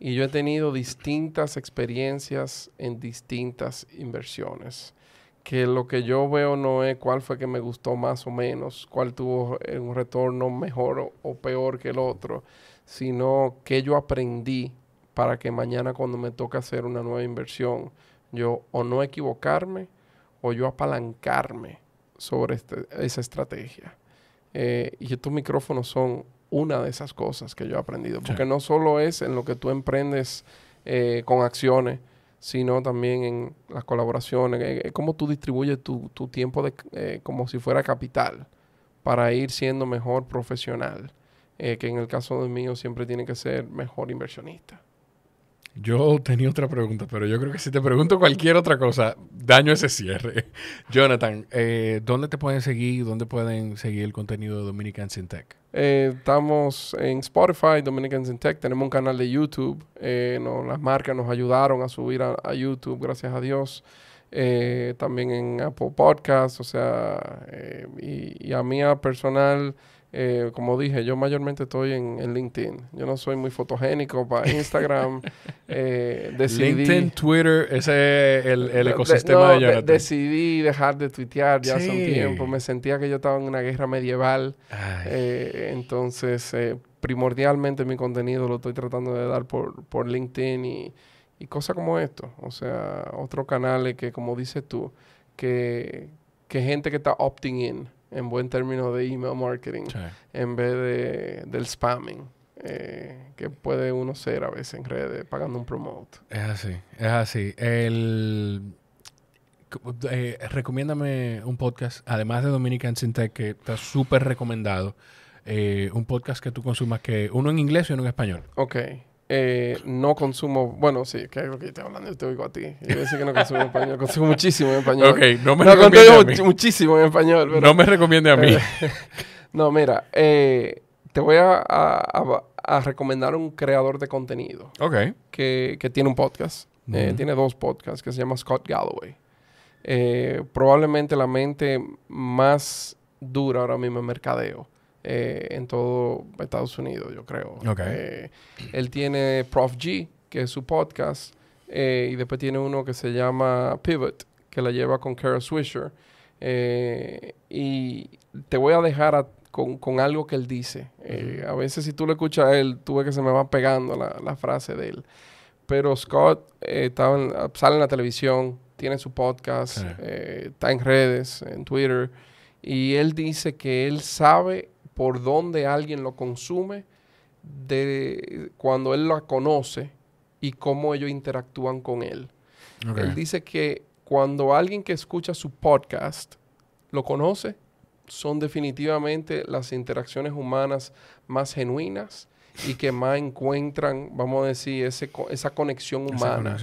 Y yo he tenido distintas experiencias en distintas inversiones. Que lo que yo veo no es cuál fue que me gustó más o menos, cuál tuvo eh, un retorno mejor o, o peor que el otro, sino que yo aprendí para que mañana cuando me toque hacer una nueva inversión, yo o no equivocarme o yo apalancarme sobre este, esa estrategia. Eh, y estos micrófonos son una de esas cosas que yo he aprendido, porque no solo es en lo que tú emprendes eh, con acciones, sino también en las colaboraciones, Es eh, cómo tú distribuyes tu, tiempo de, como si fuera capital para ir siendo mejor profesional, que en el caso de mío siempre tiene que ser mejor inversionista. Yo tenía otra pregunta, pero yo creo que si te pregunto cualquier otra cosa, daño ese cierre. Jonathan, eh, ¿dónde te pueden seguir? ¿Dónde pueden seguir el contenido de Dominican Syntech? Eh, estamos en Spotify, Dominican Tech, Tenemos un canal de YouTube. Eh, las marcas nos ayudaron a subir a, YouTube, gracias a Dios. también en Apple Podcasts, o sea, y, a mí personal... Eh, como dije, yo mayormente estoy en, LinkedIn. Yo no soy muy fotogénico para Instagram. Eh, decidí, LinkedIn, Twitter, ese es el, ecosistema de, no, decidí dejar de tuitear ya hace un tiempo. Me sentía que yo estaba en una guerra medieval. Eh, entonces, primordialmente mi contenido lo estoy tratando de dar por, LinkedIn y, cosas como esto. O sea, otros canales que, como dices tú, que, que gente que está opting in en buen término de email marketing en vez de, del spamming. Eh, que puede uno ser a veces en redes pagando un promote. Es así, es así. El, eh, recomiéndame un podcast, además de Dominican Sintec, que está súper recomendado. Eh, un podcast que tú consumas que uno en inglés y uno en español. Ok. Eh, no consumo, bueno, sí, que es lo que estoy hablando, yo te oigo a ti. Yo decir que no consumo español, consumo muchísimo en español. Ok, no me recomiende a mí. muchísimo en español. no me recomiende a mí. Eh, no, mira, eh, te voy a, a, a, recomendar un creador de contenido. Ok. Que, que tiene un podcast. tiene dos podcasts que se llama Scott Galloway. probablemente la mente más dura ahora mismo en mercadeo. Eh, en todo Estados Unidos, yo creo. Eh, él tiene Prof G, que es su podcast, eh, y después tiene uno que se llama Pivot, que la lleva con Kara Swisher. y te voy a dejar con, algo que él dice. A veces si tú lo escuchas a él, tú ves que se me va pegando la, frase de él. Pero Scott estaba sale en la televisión, tiene su podcast, está en redes, en Twitter, y él dice que él sabe por dónde alguien lo consume, de cuando él la conoce y cómo ellos interactúan con él. Él dice que cuando alguien que escucha su podcast lo conoce, son definitivamente las interacciones humanas más genuinas y que más encuentran, vamos a decir, esa conexión humana.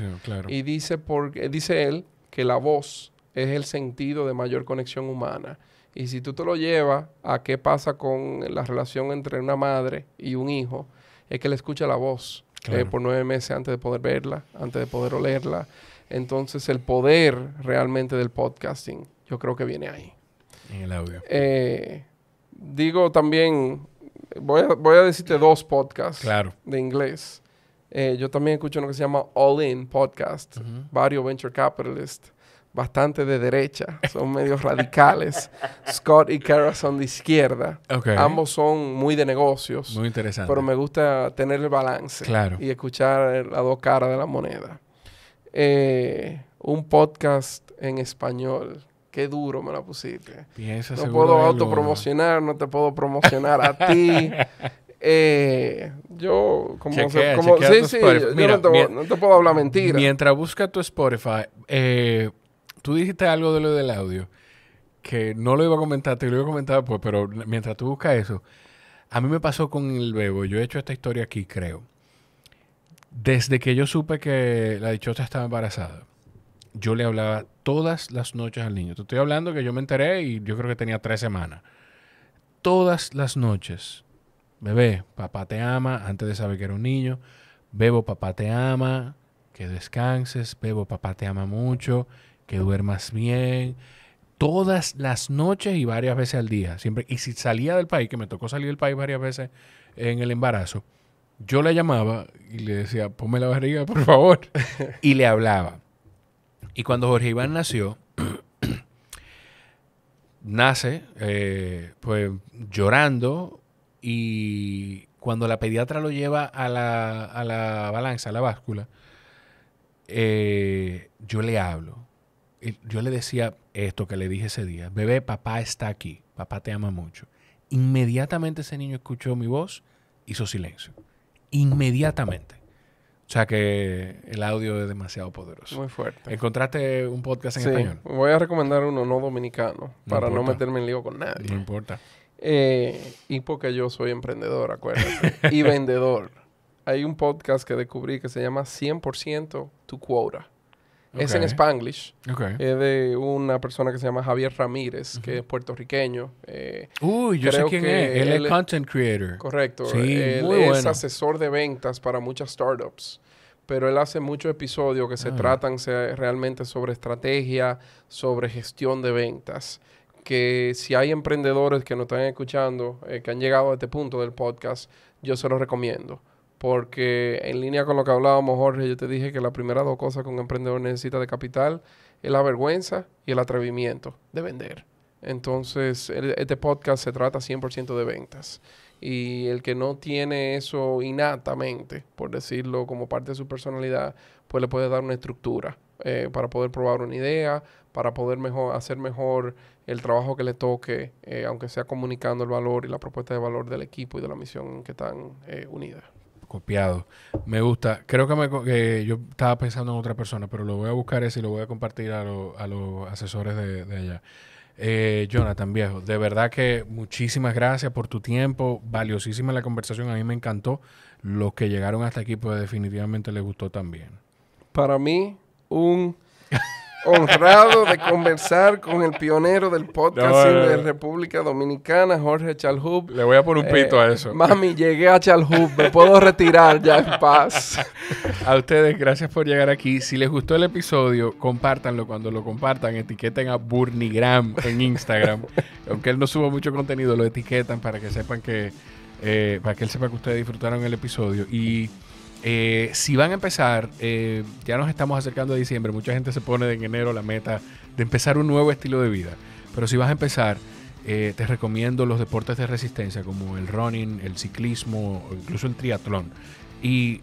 Y dice, dice él que la voz es el sentido de mayor conexión humana. Y si tú te lo llevas a qué pasa con la relación entre una madre y un hijo, es que le escucha la voz eh, por nueve meses antes de poder verla, antes de poder olerla. Entonces el poder realmente del podcasting, yo creo que viene ahí. En el audio. Eh, digo también, voy a, decirte dos podcasts de inglés. Eh, yo también escucho uno que se llama All In Podcast, Barrio venture capitalists bastante de derecha, son medios radicales. Scott y Kara son de izquierda. Ambos son muy de negocios. Muy interesante. Pero me gusta tener el balance claro. y escuchar las dos caras de la moneda. Eh, un podcast en español. Qué duro me la pusiste. no puedo autopromocionar, no te puedo promocionar a ti. Eh, yo, como, sí, sí, no, te, puedo hablar mentira. Mientras busca tu Spotify, eh, tú dijiste algo de lo del audio que no lo iba a comentar, te lo iba a comentar después, pero mientras tú buscas eso, a mí me pasó con el bebo. Yo he hecho esta historia aquí, creo. Desde que yo supe que la dichosa estaba embarazada, yo le hablaba todas las noches al niño. Te estoy hablando que yo me enteré y yo creo que tenía tres semanas. Todas las noches. Bebé, papá te ama, antes de saber que era un niño. Bebo, papá te ama, que descanses. Bebo, papá te ama mucho que duermas bien, todas las noches y varias veces al día. Siempre. Y si salía del país, que me tocó salir del país varias veces en el embarazo, yo le llamaba y le decía, ponme la barriga, por favor. y le hablaba. Y cuando Jorge Iván nació, nace eh, pues llorando y cuando la pediatra lo lleva a la, balanza, a la báscula, eh, yo le hablo yo le decía esto que le dije ese día, bebé, papá está aquí, papá te ama mucho. Inmediatamente ese niño escuchó mi voz, hizo silencio. Inmediatamente. O sea que el audio es demasiado poderoso. Muy fuerte. ¿Encontraste un podcast en español? Voy a recomendar uno no dominicano para no meterme en lío con nadie. No importa. Eh, y porque yo soy emprendedor, acuérdate. y vendedor. Hay un podcast que descubrí que se llama 100% tu cuota. Es en Spanglish. Es de una persona que se llama Javier Ramírez, que es puertorriqueño. Eh, Uy, yo sé quién es. Él, es content creator. Correcto. es asesor de ventas para muchas startups pero él hace muchos episodios que se ah. tratan realmente sobre estrategia, sobre gestión de ventas. Que si hay emprendedores que nos están escuchando, eh, que han llegado a este punto del podcast, yo se los recomiendo porque en línea con lo que hablábamos, Jorge, yo te dije que la primera dos cosas que un emprendedor necesita de capital es la vergüenza y el atrevimiento de vender. Entonces, este podcast se trata 100% de ventas. Y el que no tiene eso innatamente, por decirlo como parte de su personalidad, pues le puede dar una estructura eh, para poder probar una idea, para poder mejor, hacer mejor el trabajo que le toque, eh, aunque sea comunicando el valor y la propuesta de valor del equipo y de la misión que están eh, unidas copiado. Me gusta. Creo que, me, yo estaba pensando en otra persona, pero lo voy a buscar ese y lo voy a compartir a, a los asesores de, allá. Eh, Jonathan, viejo, de verdad que muchísimas gracias por tu tiempo. Valiosísima la conversación. A mí me encantó. Los que llegaron hasta aquí, pues definitivamente les gustó también. Para mí, un honrado de conversar con el pionero del podcast de República Dominicana, Jorge Chalhub. Le voy a poner un eh, pito a eso. Mami, llegué a Chalhub, me puedo retirar ya en paz. A ustedes, gracias por llegar aquí. Si les gustó el episodio, compártanlo. Cuando lo compartan, etiqueten a Burnigram en Instagram. Aunque él no suba mucho contenido, lo etiquetan para que sepan que, eh, para que él sepa que ustedes disfrutaron el episodio. Y eh, si van a empezar, eh, ya nos estamos acercando a diciembre, mucha gente se pone en enero la meta de empezar un nuevo estilo de vida, pero si vas a empezar, eh, te recomiendo los deportes de resistencia como el running, el ciclismo, o incluso el triatlón. Y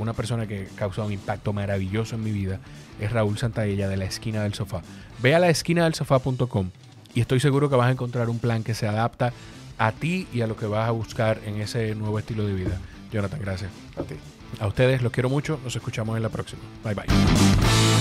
una persona que ha un impacto maravilloso en mi vida es Raúl Santaella de la esquina del sofá. Ve a la esquina del sofá.com y estoy seguro que vas a encontrar un plan que se adapta a ti y a lo que vas a buscar en ese nuevo estilo de vida. Jonathan, gracias. A ti. A ustedes los quiero mucho. Nos escuchamos en la próxima. Bye bye.